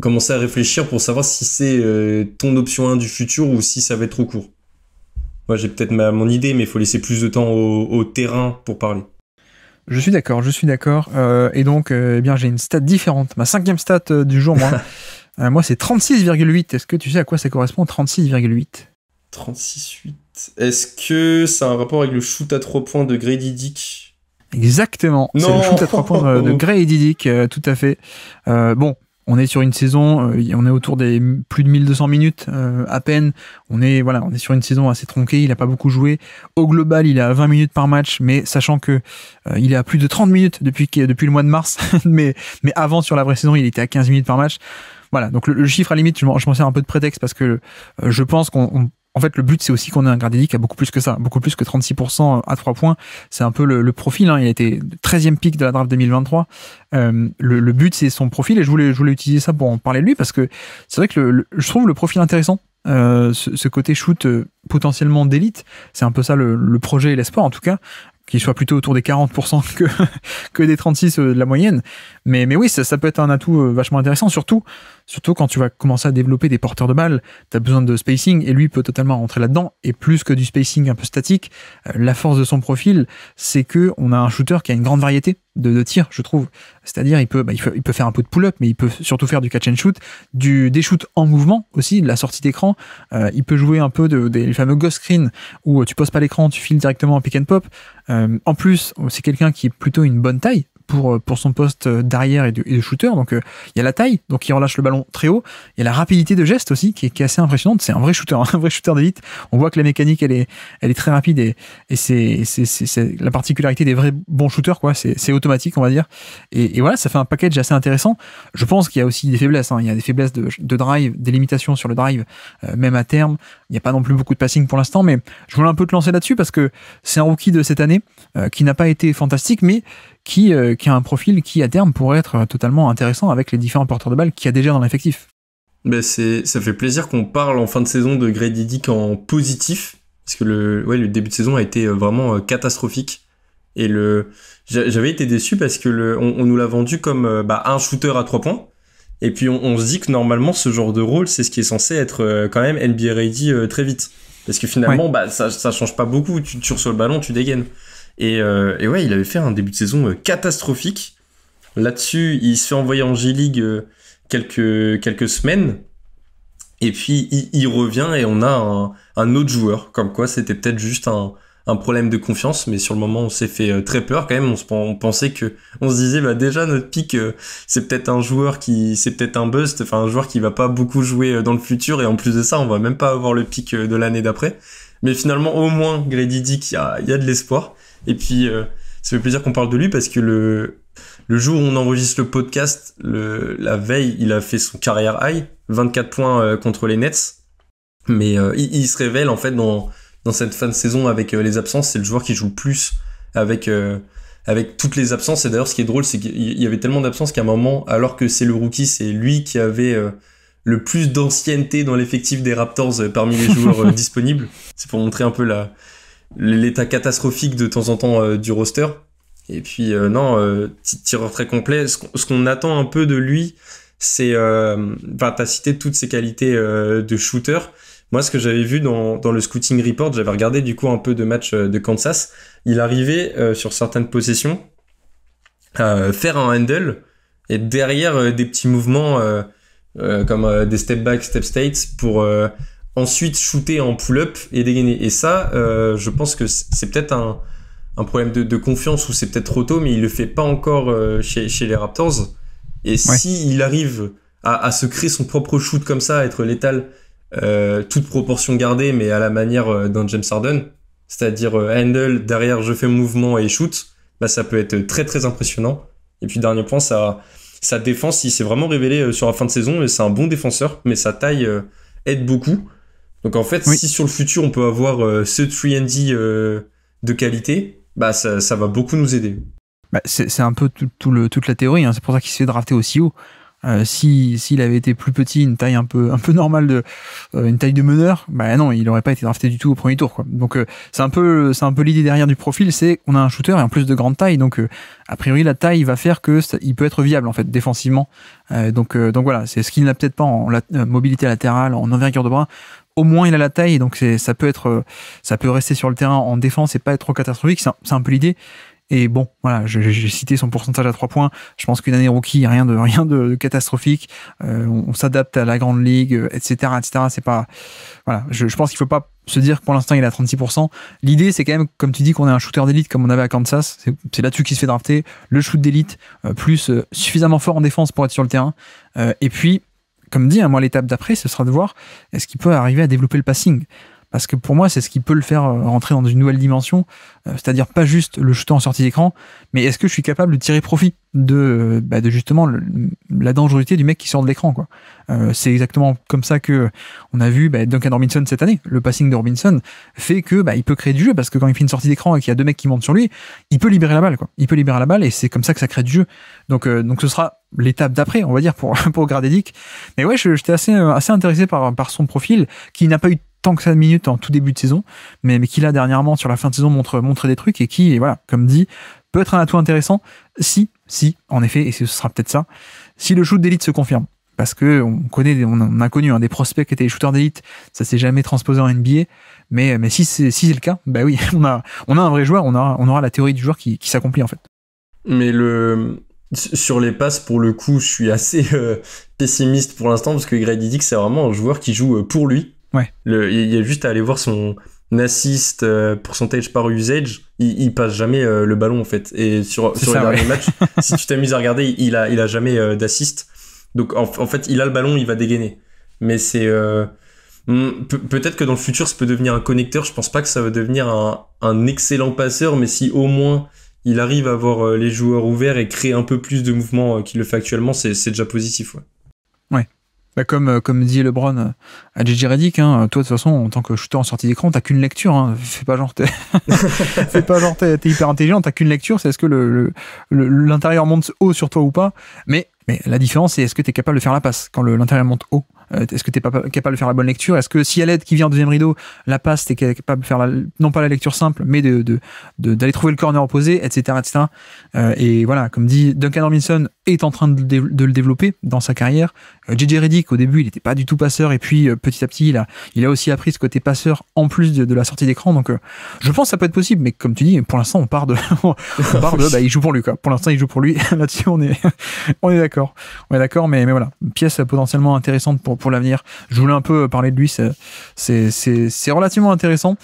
commencer à réfléchir pour savoir si c'est euh, ton option 1 du futur ou si ça va être trop court. Moi, j'ai peut-être mon idée, mais il faut laisser plus de temps au, terrain pour parler. Je suis d'accord, je suis d'accord. Euh, et donc, euh, eh bien, j'ai une stat différente. Ma cinquième stat du jour, moi, (laughs) moi c'est 36,8. Est-ce que tu sais à quoi ça correspond 36,8 36,8. Est-ce que ça a un rapport avec le shoot à 3 points de Grady Dick Exactement. C'est le shoot à 3 points de, de (laughs) Grady Dick, tout à fait. bon, on est sur une saison, euh, on est autour des plus de 1200 minutes euh, à peine. On est voilà, on est sur une saison assez tronquée. Il n'a pas beaucoup joué. Au global, il est à 20 minutes par match, mais sachant que euh, il est à plus de 30 minutes depuis depuis le mois de mars. (laughs) mais mais avant sur la vraie saison, il était à 15 minutes par match. Voilà, donc le, chiffre à limite, je m'en sers un peu de prétexte parce que je pense qu'on en fait, le but, c'est aussi qu'on ait un gradé qui a beaucoup plus que ça, beaucoup plus que 36% à 3 points. C'est un peu le, le profil. Hein. Il a été 13e pic de la draft 2023. Euh, le, le, but, c'est son profil et je voulais, je voulais utiliser ça pour en parler de lui parce que c'est vrai que le, je trouve le profil intéressant. Euh, ce, côté shoot euh, potentiellement d'élite, c'est un peu ça le, projet et l'espoir en tout cas, qu'il soit plutôt autour des 40% (laughs) que, que des 36 euh, de la moyenne. Mais, mais oui, ça, peut être un atout euh, vachement intéressant, surtout, surtout quand tu vas commencer à développer des porteurs de balles. Tu as besoin de spacing et lui peut totalement rentrer là-dedans. Et plus que du spacing un peu statique, euh, la force de son profil, c'est que on a un shooter qui a une grande variété de, de tirs, je trouve. C'est-à-dire, il peut, bah, il, peut, faire un peu de pull-up, mais il peut surtout faire du catch and shoot, du, des shoots en mouvement aussi, de la sortie d'écran. Euh, il peut jouer un peu de, des fameux ghost screen où tu poses pas l'écran, tu files directement en pick and pop. en plus, c'est quelqu'un qui est plutôt une bonne taille pour, euh, pour son poste euh, d'arrière et, de, shooter. Donc euh, il y a la taille, donc il relâche le ballon très haut. Il y a la rapidité de geste aussi qui est, assez impressionnante. C'est un vrai shooter, hein, (laughs) un vrai shooter d'élite. On voit que la mécanique elle est, elle est très rapide et, et c'est la particularité des vrais bons shooters quoi. C'est automatique on va dire. Et, voilà, ça fait un package assez intéressant. Je pense qu'il y a aussi des faiblesses. Hein. Il y a des faiblesses de, drive, des limitations sur le drive, même à terme. Il n'y a pas non plus beaucoup de passing pour l'instant, mais je voulais un peu te lancer là-dessus parce que c'est un rookie de cette année qui n'a pas été fantastique, mais euh, qui, a un profil qui à terme pourrait être euh, totalement intéressant avec les différents porteurs de balles qu'il y a déjà dans l'effectif. Ben c'est, ça fait plaisir qu'on parle en fin de saison de Grady Dick en positif, parce que le, ouais, le début de saison a été euh, vraiment catastrophique. Et le, j'avais été déçu parce que le, on, nous l'a vendu comme bah, un shooter à trois points. Et puis on, se dit que normalement ce genre de rôle, c'est ce qui est censé être quand même NBA ready très vite. Parce que finalement, bah, ça, ça change pas beaucoup. Tu tires sur le ballon, tu dégaines. Euh, et, ouais, il avait fait un début de saison euh, catastrophique. Là-dessus, il se fait envoyer en G-League euh, quelques, quelques semaines. Et puis, il, revient et on a un, autre joueur. Comme quoi, c'était peut-être juste un, un, problème de confiance. Mais sur le moment, on s'est fait très peur quand même. On, pensait que, on se disait, bah, déjà, notre pic, c'est peut-être un joueur qui, c'est peut-être un bust. Enfin, un joueur qui va pas beaucoup jouer dans le futur. Et en plus de ça, on va même pas avoir le pic de l'année d'après. Mais finalement, au moins, Grady dit qu'il y a de l'espoir. Et puis, euh, ça fait plaisir qu'on parle de lui parce que le, le jour où on enregistre le podcast, le, la veille, il a fait son carrière high, 24 points euh, contre les Nets. Mais euh, il, se révèle en fait dans, dans cette fin de saison avec les absences. C'est le joueur qui joue le plus avec, avec toutes les absences. Et d'ailleurs, ce qui est drôle, c'est qu'il y avait tellement d'absences qu'à un moment, alors que c'est le rookie, c'est lui qui avait le plus d'ancienneté dans l'effectif des Raptors parmi les (laughs) joueurs disponibles. C'est pour montrer un peu la, l'état catastrophique de temps en temps euh, du roster. Et puis euh, non, euh, tireur très complet. Ce qu'on attend un peu de lui, c'est... Enfin, t'as cité toutes ses qualités de shooter. Moi, ce que j'avais vu dans, le scouting report, j'avais regardé du coup un peu de matchs de Kansas. Il arrivait sur certaines possessions faire un handle et derrière des petits mouvements comme des step back, step states pour ensuite shooter en pull-up et dégainer. Et ça, euh, je pense que c'est peut-être un, un, problème de, confiance ou c'est peut-être trop tôt, mais il le fait pas encore euh, chez, les Raptors. Et si il arrive à, se créer son propre shoot comme ça, à être létal, euh, toute proportion gardée, mais à la manière d'un James Harden, c'est-à-dire handle, derrière je fais mouvement et shoot, bah ça peut être très très impressionnant. Et puis dernier point, ça, sa défense, il s'est vraiment révélé sur la fin de saison, et c'est un bon défenseur, mais sa taille aide beaucoup. Donc en fait, si sur le futur on peut avoir euh, ce 3D euh, de qualité, bah ça, va beaucoup nous aider. Bah, c'est un peu tout, le, toute la théorie, hein. c'est pour ça qu'il s'est fait aussi haut. Euh, S'il avait été plus petit, une taille un peu, (laughs) normale, de, euh, une taille de meneur, bah non, il n'aurait pas été drafté du tout au premier tour. Donc c'est un peu, un peu l'idée derrière du profil, c'est qu'on a un shooter et en plus de grande taille, donc a priori la taille va faire que il peut être viable en fait défensivement. donc, donc voilà, c'est ce qu'il n'a peut-être pas en la, mobilité latérale, en envergure de bras au moins il a la taille, donc ça peut être, euh, ça peut rester sur le terrain en défense et pas être trop catastrophique. C'est un, peu l'idée. Et bon, voilà, j'ai cité son pourcentage à 3 points. Je pense qu'une année rookie, rien de (laughs) rien de, catastrophique. Euh, on, s'adapte à la grande ligue, etc., euh, etc. C'est pas, voilà, je, je pense qu'il faut pas se dire que pour l'instant il est à 36%. L'idée c'est quand même, comme tu dis, qu'on est un shooter d'élite comme on avait à Kansas. C'est là-dessus qu'il se fait drafter. Le shoot d'élite, plus suffisamment fort en défense pour être sur le terrain. et puis comme dit, hein, moi, l'étape d'après, ce sera de voir est-ce qu'il peut arriver à développer le passing. Parce que pour moi, c'est ce qui peut le faire euh, rentrer dans une nouvelle dimension, euh, c'est-à-dire pas juste le jetant en sortie d'écran, mais est-ce que je suis capable de tirer profit de, euh, bah de justement la dangerosité du mec qui sort de l'écran quoi. c'est exactement comme ça que on a vu bah, Duncan Robinson cette année. Le passing de Robinson fait que bah, il peut créer du jeu parce que quand il fait une sortie d'écran et qu'il y a deux mecs qui montent sur lui, il peut libérer la balle quoi. Il peut libérer la balle et c'est comme ça que ça crée du jeu. Donc donc ce sera l'étape d'après, on va dire pour (laughs) pour Gradedic. Mais ouais, j'étais assez assez intéressé par par son profil qui n'a pas eu tant que ça minutes en tout début de saison, mais, mais qui là dernièrement sur la fin de saison montre, montre des trucs et qui, voilà, comme dit, peut être un atout intéressant si, si, en effet, et ce sera peut-être ça, si le shoot d'élite se confirme. Parce que on connaît, on a connu un hein, des prospects qui étaient les shooters d'élite, ça s'est jamais transposé en NBA, mais, mais si c'est si le cas, bah oui, (laughs) on a, on a un vrai joueur, on, on aura la théorie du joueur qui, qui s'accomplit en fait. Mais le, sur les passes, pour le coup, je suis assez euh, pessimiste pour l'instant parce que Grady Dick, c'est vraiment un joueur qui joue euh, pour lui. Ouais. il y a juste à aller voir son assist euh, pourcentage par usage. Il, passe jamais euh, le ballon en fait. Et sur, sur les derniers matchs, (laughs) si tu t'amuses à regarder, il a, il a jamais euh, d'assist. Donc en, en, fait, il a le ballon, il va dégainer. Mais c'est hmm, peut-être que dans le futur, ça peut devenir un connecteur. Je pense pas que ça va devenir un, un excellent passeur, mais si au moins il arrive à avoir les joueurs ouverts et créer un peu plus de mouvement qu'il le fait actuellement, c'est déjà positif. ouais. Bah comme, euh, comme dit LeBron euh, à JJ Reddick, hein, euh, toi de toute façon, en tant que shooter en sortie d'écran, t'as qu'une lecture. Hein, (laughs) fais pas genre, t'es, (laughs) fais pas genre t'es, hyper intelligent, t'as qu'une lecture, c'est est-ce que le, l'intérieur monte haut sur toi ou pas. Mais, mais la différence, c'est est-ce que t'es capable de faire la passe quand l'intérieur monte haut Est-ce que t'es pas capable de faire la bonne lecture Est-ce que si à l'aide qui vient en deuxième rideau, la passe, t'es capable de faire la, non pas la lecture simple, mais de, d'aller trouver le corner opposé, etc. etc. et voilà, comme dit Duncan Robinson est en train de, de le développer dans sa carrière euh, JJ Reddick, au début, il n'était pas du tout passeur, et puis euh, petit à petit, il a, il a aussi appris ce côté passeur en plus de, la sortie d'écran. Donc, euh, je pense que ça peut être possible, mais comme tu dis, pour l'instant, on part de, (laughs) on part de, bah, il joue pour lui, quoi. Pour l'instant, il joue pour lui. (laughs) Là-dessus, on est, (laughs) on est d'accord. On est d'accord, mais, mais voilà, pièce potentiellement intéressante pour, pour l'avenir. Je voulais un peu parler de lui, c'est relativement intéressant.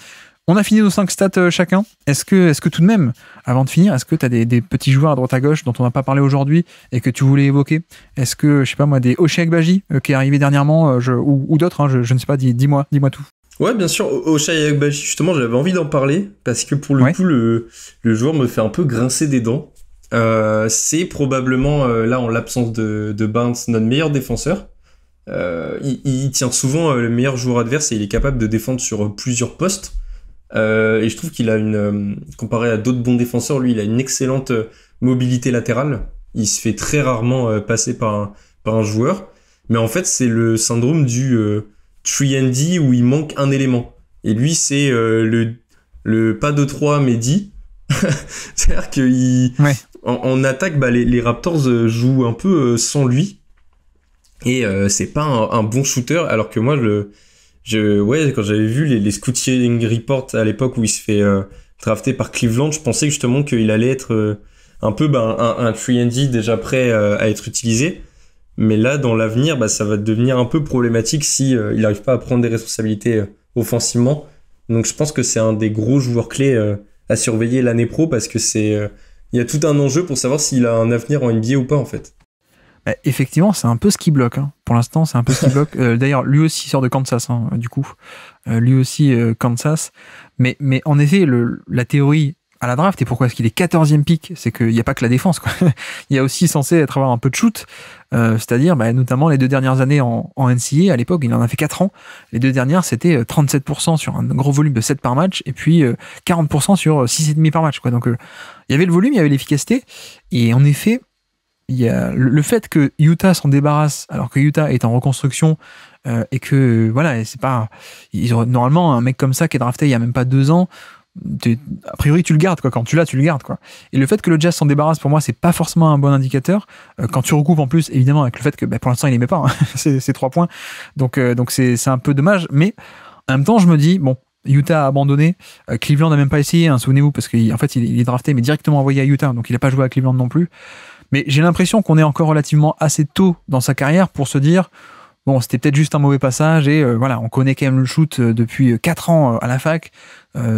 On a fini nos 5 stats euh, chacun. Est-ce que, est que tout de même, avant de finir, est-ce que tu as des, petits joueurs à droite à gauche dont on n'a pas parlé aujourd'hui et que tu voulais évoquer Est-ce que, je sais pas moi, des Oshek Baji euh, qui est arrivé dernièrement euh, ou, d'autres, hein, je, ne sais pas, dis-moi dis moi tout. Ouais, bien sûr, Oshai Baji, justement, j'avais envie d'en parler parce que pour le coup, le, joueur me fait un peu grincer des dents. c'est probablement, là, en l'absence de, de notre meilleur défenseur. il, tient souvent le meilleur joueur adverse et il est capable de défendre sur plusieurs postes. Euh, et je trouve qu'il a une, euh, comparé à d'autres bons défenseurs, lui, il a une excellente euh, mobilité latérale. Il se fait très rarement passer par un, par un joueur. Mais en fait, c'est le syndrome du and D où il manque un élément. Et lui, c'est le, le pas de 3 mais 10. (laughs) C'est-à-dire qu'il, attaque, bah, les, Raptors jouent un peu sans lui. Et c'est pas un, bon shooter, alors que moi, le, je, ouais, quand j'avais vu les, les scouting reports à l'époque où il se fait euh, par Cleveland, je pensais justement qu'il allait être euh, un peu ben, un, un d déjà prêt euh, à être utilisé. Mais là, dans l'avenir, bah, ça va devenir un peu problématique si euh, il n'arrive pas à prendre des responsabilités offensivement. Donc je pense que c'est un des gros joueurs clés à surveiller l'année pro parce que c'est il y a tout un enjeu pour savoir s'il a un avenir en NBA ou pas en fait. Bah, effectivement, c'est un peu ce qui bloque. Hein. Pour l'instant, c'est un peu ce qui (laughs) bloque. Euh, d'ailleurs, lui aussi sort de Kansas, hein, euh, du coup. Euh, lui aussi, Kansas. Mais, mais en effet, la théorie à la draft, et pourquoi est-ce qu'il est 14e pick C'est qu'il n'y a pas que la défense. (laughs) Il y a aussi censé être avoir un peu de shoot, c'est-à-dire bah, notamment les deux dernières années en, en À l'époque, il en a fait 4 ans. Les deux dernières, c'était 37% sur un gros volume de 7 par match, et puis 40% sur 6,5 par match. Quoi. Donc, il y avait le volume, il y avait l'efficacité. Et en effet, le fait que Utah s'en débarrasse alors que Utah est en reconstruction euh, et que voilà, c'est pas ils ont, normalement un mec comme ça qui est drafté il y a même pas deux ans. A priori, tu le gardes quoi. Quand tu l'as, tu le gardes quoi. Et le fait que le Jazz s'en débarrasse, pour moi, c'est pas forcément un bon indicateur. Euh, quand tu recoupes en plus, évidemment, avec le fait que ben, pour l'instant il les pas hein, (laughs) ces, trois points, donc euh, donc c'est un peu dommage. Mais en même temps, je me dis bon, Utah a abandonné. Cleveland n'a même pas essayé, hein, souvenez-vous, parce qu'en fait, il, est drafté, mais directement envoyé à Utah, donc il n'a pas joué à Cleveland non plus. Mais j'ai l'impression qu'on est encore relativement assez tôt dans sa carrière pour se dire bon, c'était peut-être juste un mauvais passage et euh, voilà, on connaît quand même le shoot euh, depuis 4 euh, ans à la fac.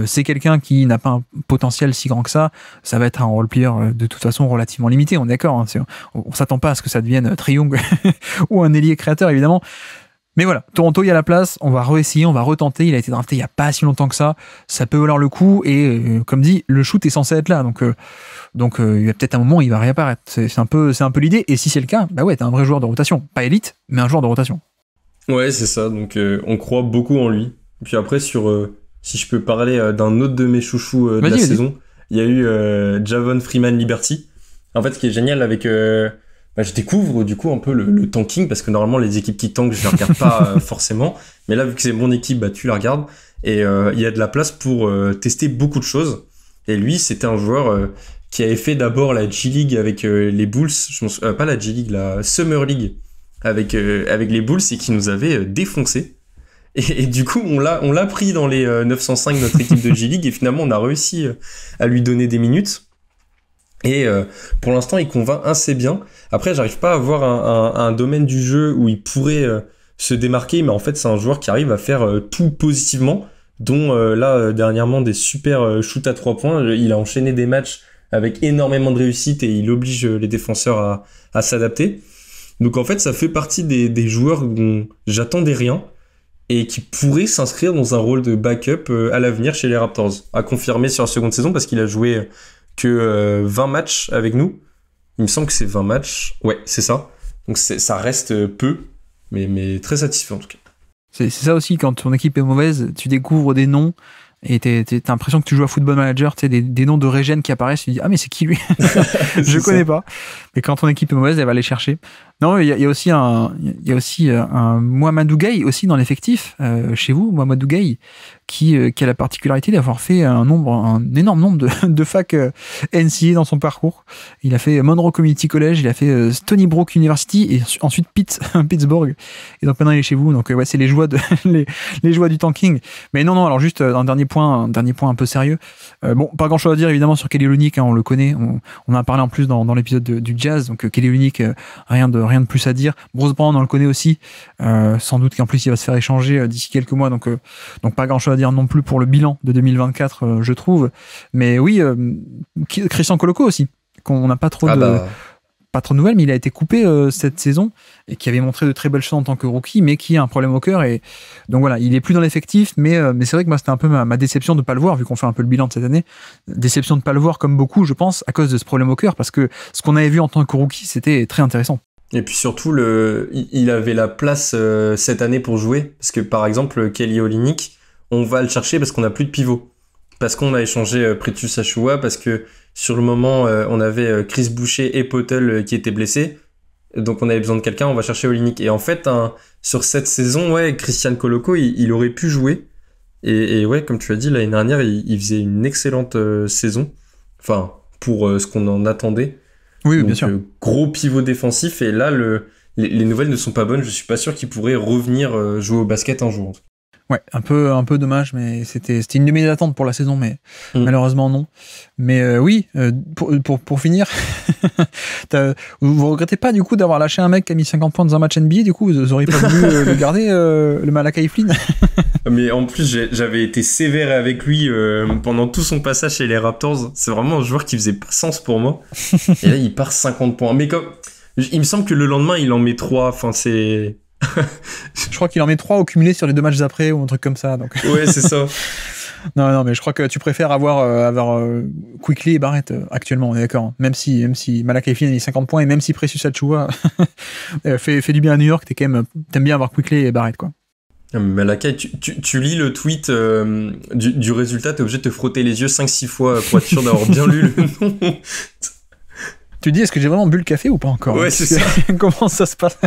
c'est quelqu'un qui n'a pas un potentiel si grand que ça. Ça va être un role-player de toute façon relativement limité, on est d'accord. Hein, on, s'attend pas à ce que ça devienne Triung (laughs) ou un ailier créateur, évidemment. Mais voilà, Toronto, il y a la place, on va réessayer, on va retenter. Il a été drafté il n'y a pas si longtemps que ça. Ça peut valoir le coup et, comme dit, le shoot est censé être là. Donc, donc euh, il y a peut-être un moment il va réapparaître. C'est un peu, c'est un peu l'idée. Et si c'est le cas, bah ouais, t'es un vrai joueur de rotation, pas élite, mais un joueur de rotation. Ouais, c'est ça. Donc euh, on croit beaucoup en lui. Puis après sur, euh, si je peux parler d'un autre de mes chouchous de la saison, il y a eu Javon Freeman Liberty. En fait, ce qui est génial avec bah, je découvre du coup un peu le, tanking parce que normalement les équipes qui tankent je les regarde pas (laughs) forcément mais là vu que c'est mon équipe bah tu la regardes et il y a de la place pour tester beaucoup de choses et lui c'était un joueur qui avait fait d'abord la G League avec euh, les Bulls, euh, pas la G League, la Summer League avec, euh, avec les Bulls et qui nous avait défoncé. Et, du coup, on l'a, on l'a pris dans les 905 notre équipe de G League et finalement, on a réussi à lui donner des minutes. Et pour l'instant, il convainc assez bien. Après, j'arrive pas à voir un, domaine du jeu où il pourrait se démarquer, mais en fait, c'est un joueur qui arrive à faire tout positivement, dont là, dernièrement, des super shoots à 3 points. Il a enchaîné des matchs avec énormément de réussite et il oblige euh, les défenseurs à, s'adapter. Donc en fait, ça fait partie des, joueurs dont j'attendais rien et qui pourrait s'inscrire dans un rôle de backup euh, à l'avenir chez les Raptors. A confirmer sur la seconde saison parce qu'il a joué que 20 euh, matchs avec nous. Il me semble que c'est 20 matchs. Ouais, c'est ça. Donc ça reste peu, mais, mais très satisfait en tout cas. C'est ça aussi, quand ton équipe est mauvaise, tu découvres des noms et t'as l'impression que tu joues à Football Manager, tu sais, des, noms de régènes qui apparaissent, tu dis ah mais c'est qui lui (laughs) (laughs) Je connais pas. Mais quand ton équipe est mauvaise, elle va aller chercher. Non, il y, a aussi un, il y a aussi euh, un aussi dans l'effectif euh, chez vous, Mohamed Gay, qui, euh, qui a la particularité d'avoir fait un nombre, un énorme nombre de, (laughs) facs euh, dans son parcours. Il a fait Monroe Community College, il a fait Stony Brook University et ensuite Pitt, (laughs) Pittsburgh. Et donc maintenant il est chez vous. Donc ouais, c'est les joies de (laughs) les, joies du tanking. Mais non, non. Alors juste un dernier point, un dernier point un peu sérieux. bon, pas grand chose à dire évidemment sur Kelly Lunick, hein, on le connaît. On, en a parlé en plus dans, dans l'épisode du jazz. Donc Kelly Lunick, rien de rien de plus à dire. Bruce Brown, on le connaît aussi. Euh, sans doute qu'en plus, il va se faire échanger euh, d'ici quelques mois. Donc, euh, donc pas grand-chose à dire non plus pour le bilan de 2024, je trouve. Mais oui, Christian Coloco aussi, qu'on n'a pas trop ah de... Bah. Pas trop de nouvelles, mais il a été coupé cette saison et qui avait montré de très belles choses en tant que rookie, mais qui a un problème au cœur. Et donc voilà, il est plus dans l'effectif, mais, mais c'est vrai que moi, c'était un peu ma, déception de ne pas le voir, vu qu'on fait un peu le bilan de cette année. Déception de ne pas le voir, comme beaucoup, je pense, à cause de ce problème au cœur, parce que ce qu'on avait vu en tant que rookie, c'était très intéressant. Et puis surtout, le, il avait la place euh, cette année pour jouer. Parce que par exemple, Kelly Olinick, on va le chercher parce qu'on n'a plus de pivot. Parce qu'on a échangé Prétus euh, Pretus Achua, parce que sur le moment, euh, on avait Chris Boucher et Potel qui étaient blessés. Donc on avait besoin de quelqu'un, on va chercher Olinick. Et en fait, sur cette saison, ouais, Christian Coloco, il, aurait pu jouer. Et, ouais, comme tu as dit, l'année dernière, il faisait une excellente saison. Enfin, pour ce qu'on en attendait. Oui, bien sûr. Euh, gros pivot défensif. Et là, le, les, nouvelles ne sont pas bonnes. Je suis pas sûr qu'il pourrait revenir euh, jouer au basket un jour. Ouais, un peu, un peu dommage, mais c'était une de mes pour la saison, mais mm. malheureusement non. Mais euh, oui, euh, pour, pour, finir, (laughs) vous regrettez pas du coup d'avoir lâché un mec qui a mis 50 points dans un match NBA, du coup vous auriez pas voulu euh, le garder, le Malakai Flynn (laughs) Mais en plus, j'avais été sévère avec lui pendant tout son passage chez les Raptors. C'est vraiment un joueur qui faisait pas sens pour moi. (laughs) Et là, il part 50 points. Mais comme. Il me semble que le lendemain, il en met 3. Enfin, c'est je crois qu'il en met trois au cumulé sur les deux matchs d'après ou un truc comme ça. Donc. Ouais, c'est ça. (laughs) non, non, mais je crois que tu préfères avoir, euh, avoir euh, Quickly et Barrett euh, actuellement, on est d'accord. Hein. Même si, même si Malakai finit a 50 points et même si Precious Achua (laughs) fait, fait, du bien à New York, t'aimes bien avoir Quickly et Barrett, quoi. Malakai, tu, tu, lis le tweet du, du, résultat, t'es obligé de te frotter les yeux 5-6 fois pour être sûr d'avoir bien lu le nom. (laughs) Tu dis, est-ce que j'ai vraiment bu le café ou pas encore Ouais, c'est ça. (laughs) Comment ça se passe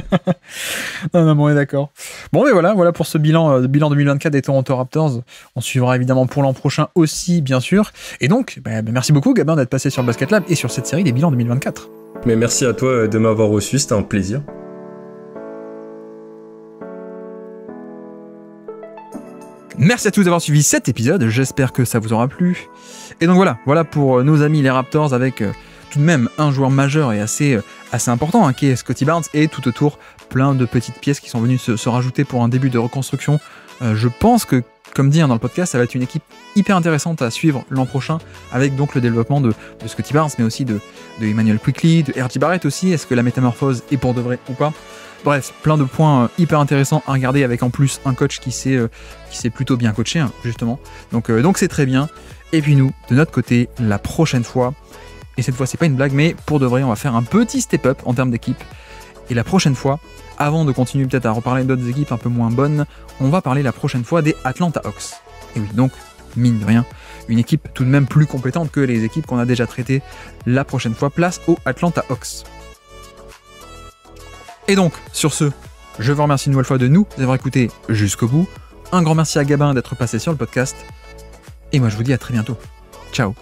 (laughs) Non, non, bon, on est d'accord. Bon, mais voilà, voilà pour ce bilan, euh, bilan 2024 des Toronto Raptors. On suivra évidemment pour l'an prochain aussi, bien sûr. Et donc, bah, bah, merci beaucoup, Gabin, d'être passé sur Basket Lab et sur cette série des bilans 2024. Mais merci à toi euh, de m'avoir reçu, c'était un plaisir. Merci à tous d'avoir suivi cet épisode, j'espère que ça vous aura plu. Et donc voilà, voilà pour euh, nos amis les Raptors avec même un joueur majeur et assez, euh, assez important, hein, qui est Scotty Barnes, et tout autour plein de petites pièces qui sont venues se, rajouter pour un début de reconstruction. Euh, je pense que, comme dit hein, dans le podcast, ça va être une équipe hyper intéressante à suivre l'an prochain, avec donc le développement de, Scotty Barnes, mais aussi de, Emmanuel Quickly, de R.J. Barrett aussi. Est-ce que la métamorphose est pour de vrai ou pas Bref, plein de points euh, hyper intéressants à regarder avec en plus un coach qui s'est plutôt bien coaché, hein, justement. Donc donc c'est très bien. Et puis nous, de notre côté, la prochaine fois, et cette fois, c'est pas une blague, mais pour de vrai, on va faire un petit step-up en termes d'équipe. Et la prochaine fois, avant de continuer peut-être à reparler d'autres équipes un peu moins bonnes, on va parler la prochaine fois des Atlanta Hawks. Et oui, donc, mine de rien, une équipe tout de même plus compétente que les équipes qu'on a déjà traitées la prochaine fois, place aux Atlanta Hawks. Et donc, sur ce, je vous remercie une nouvelle fois de nous d'avoir écouté jusqu'au bout. Un grand merci à Gabin d'être passé sur le podcast. Et moi, je vous dis à très bientôt. Ciao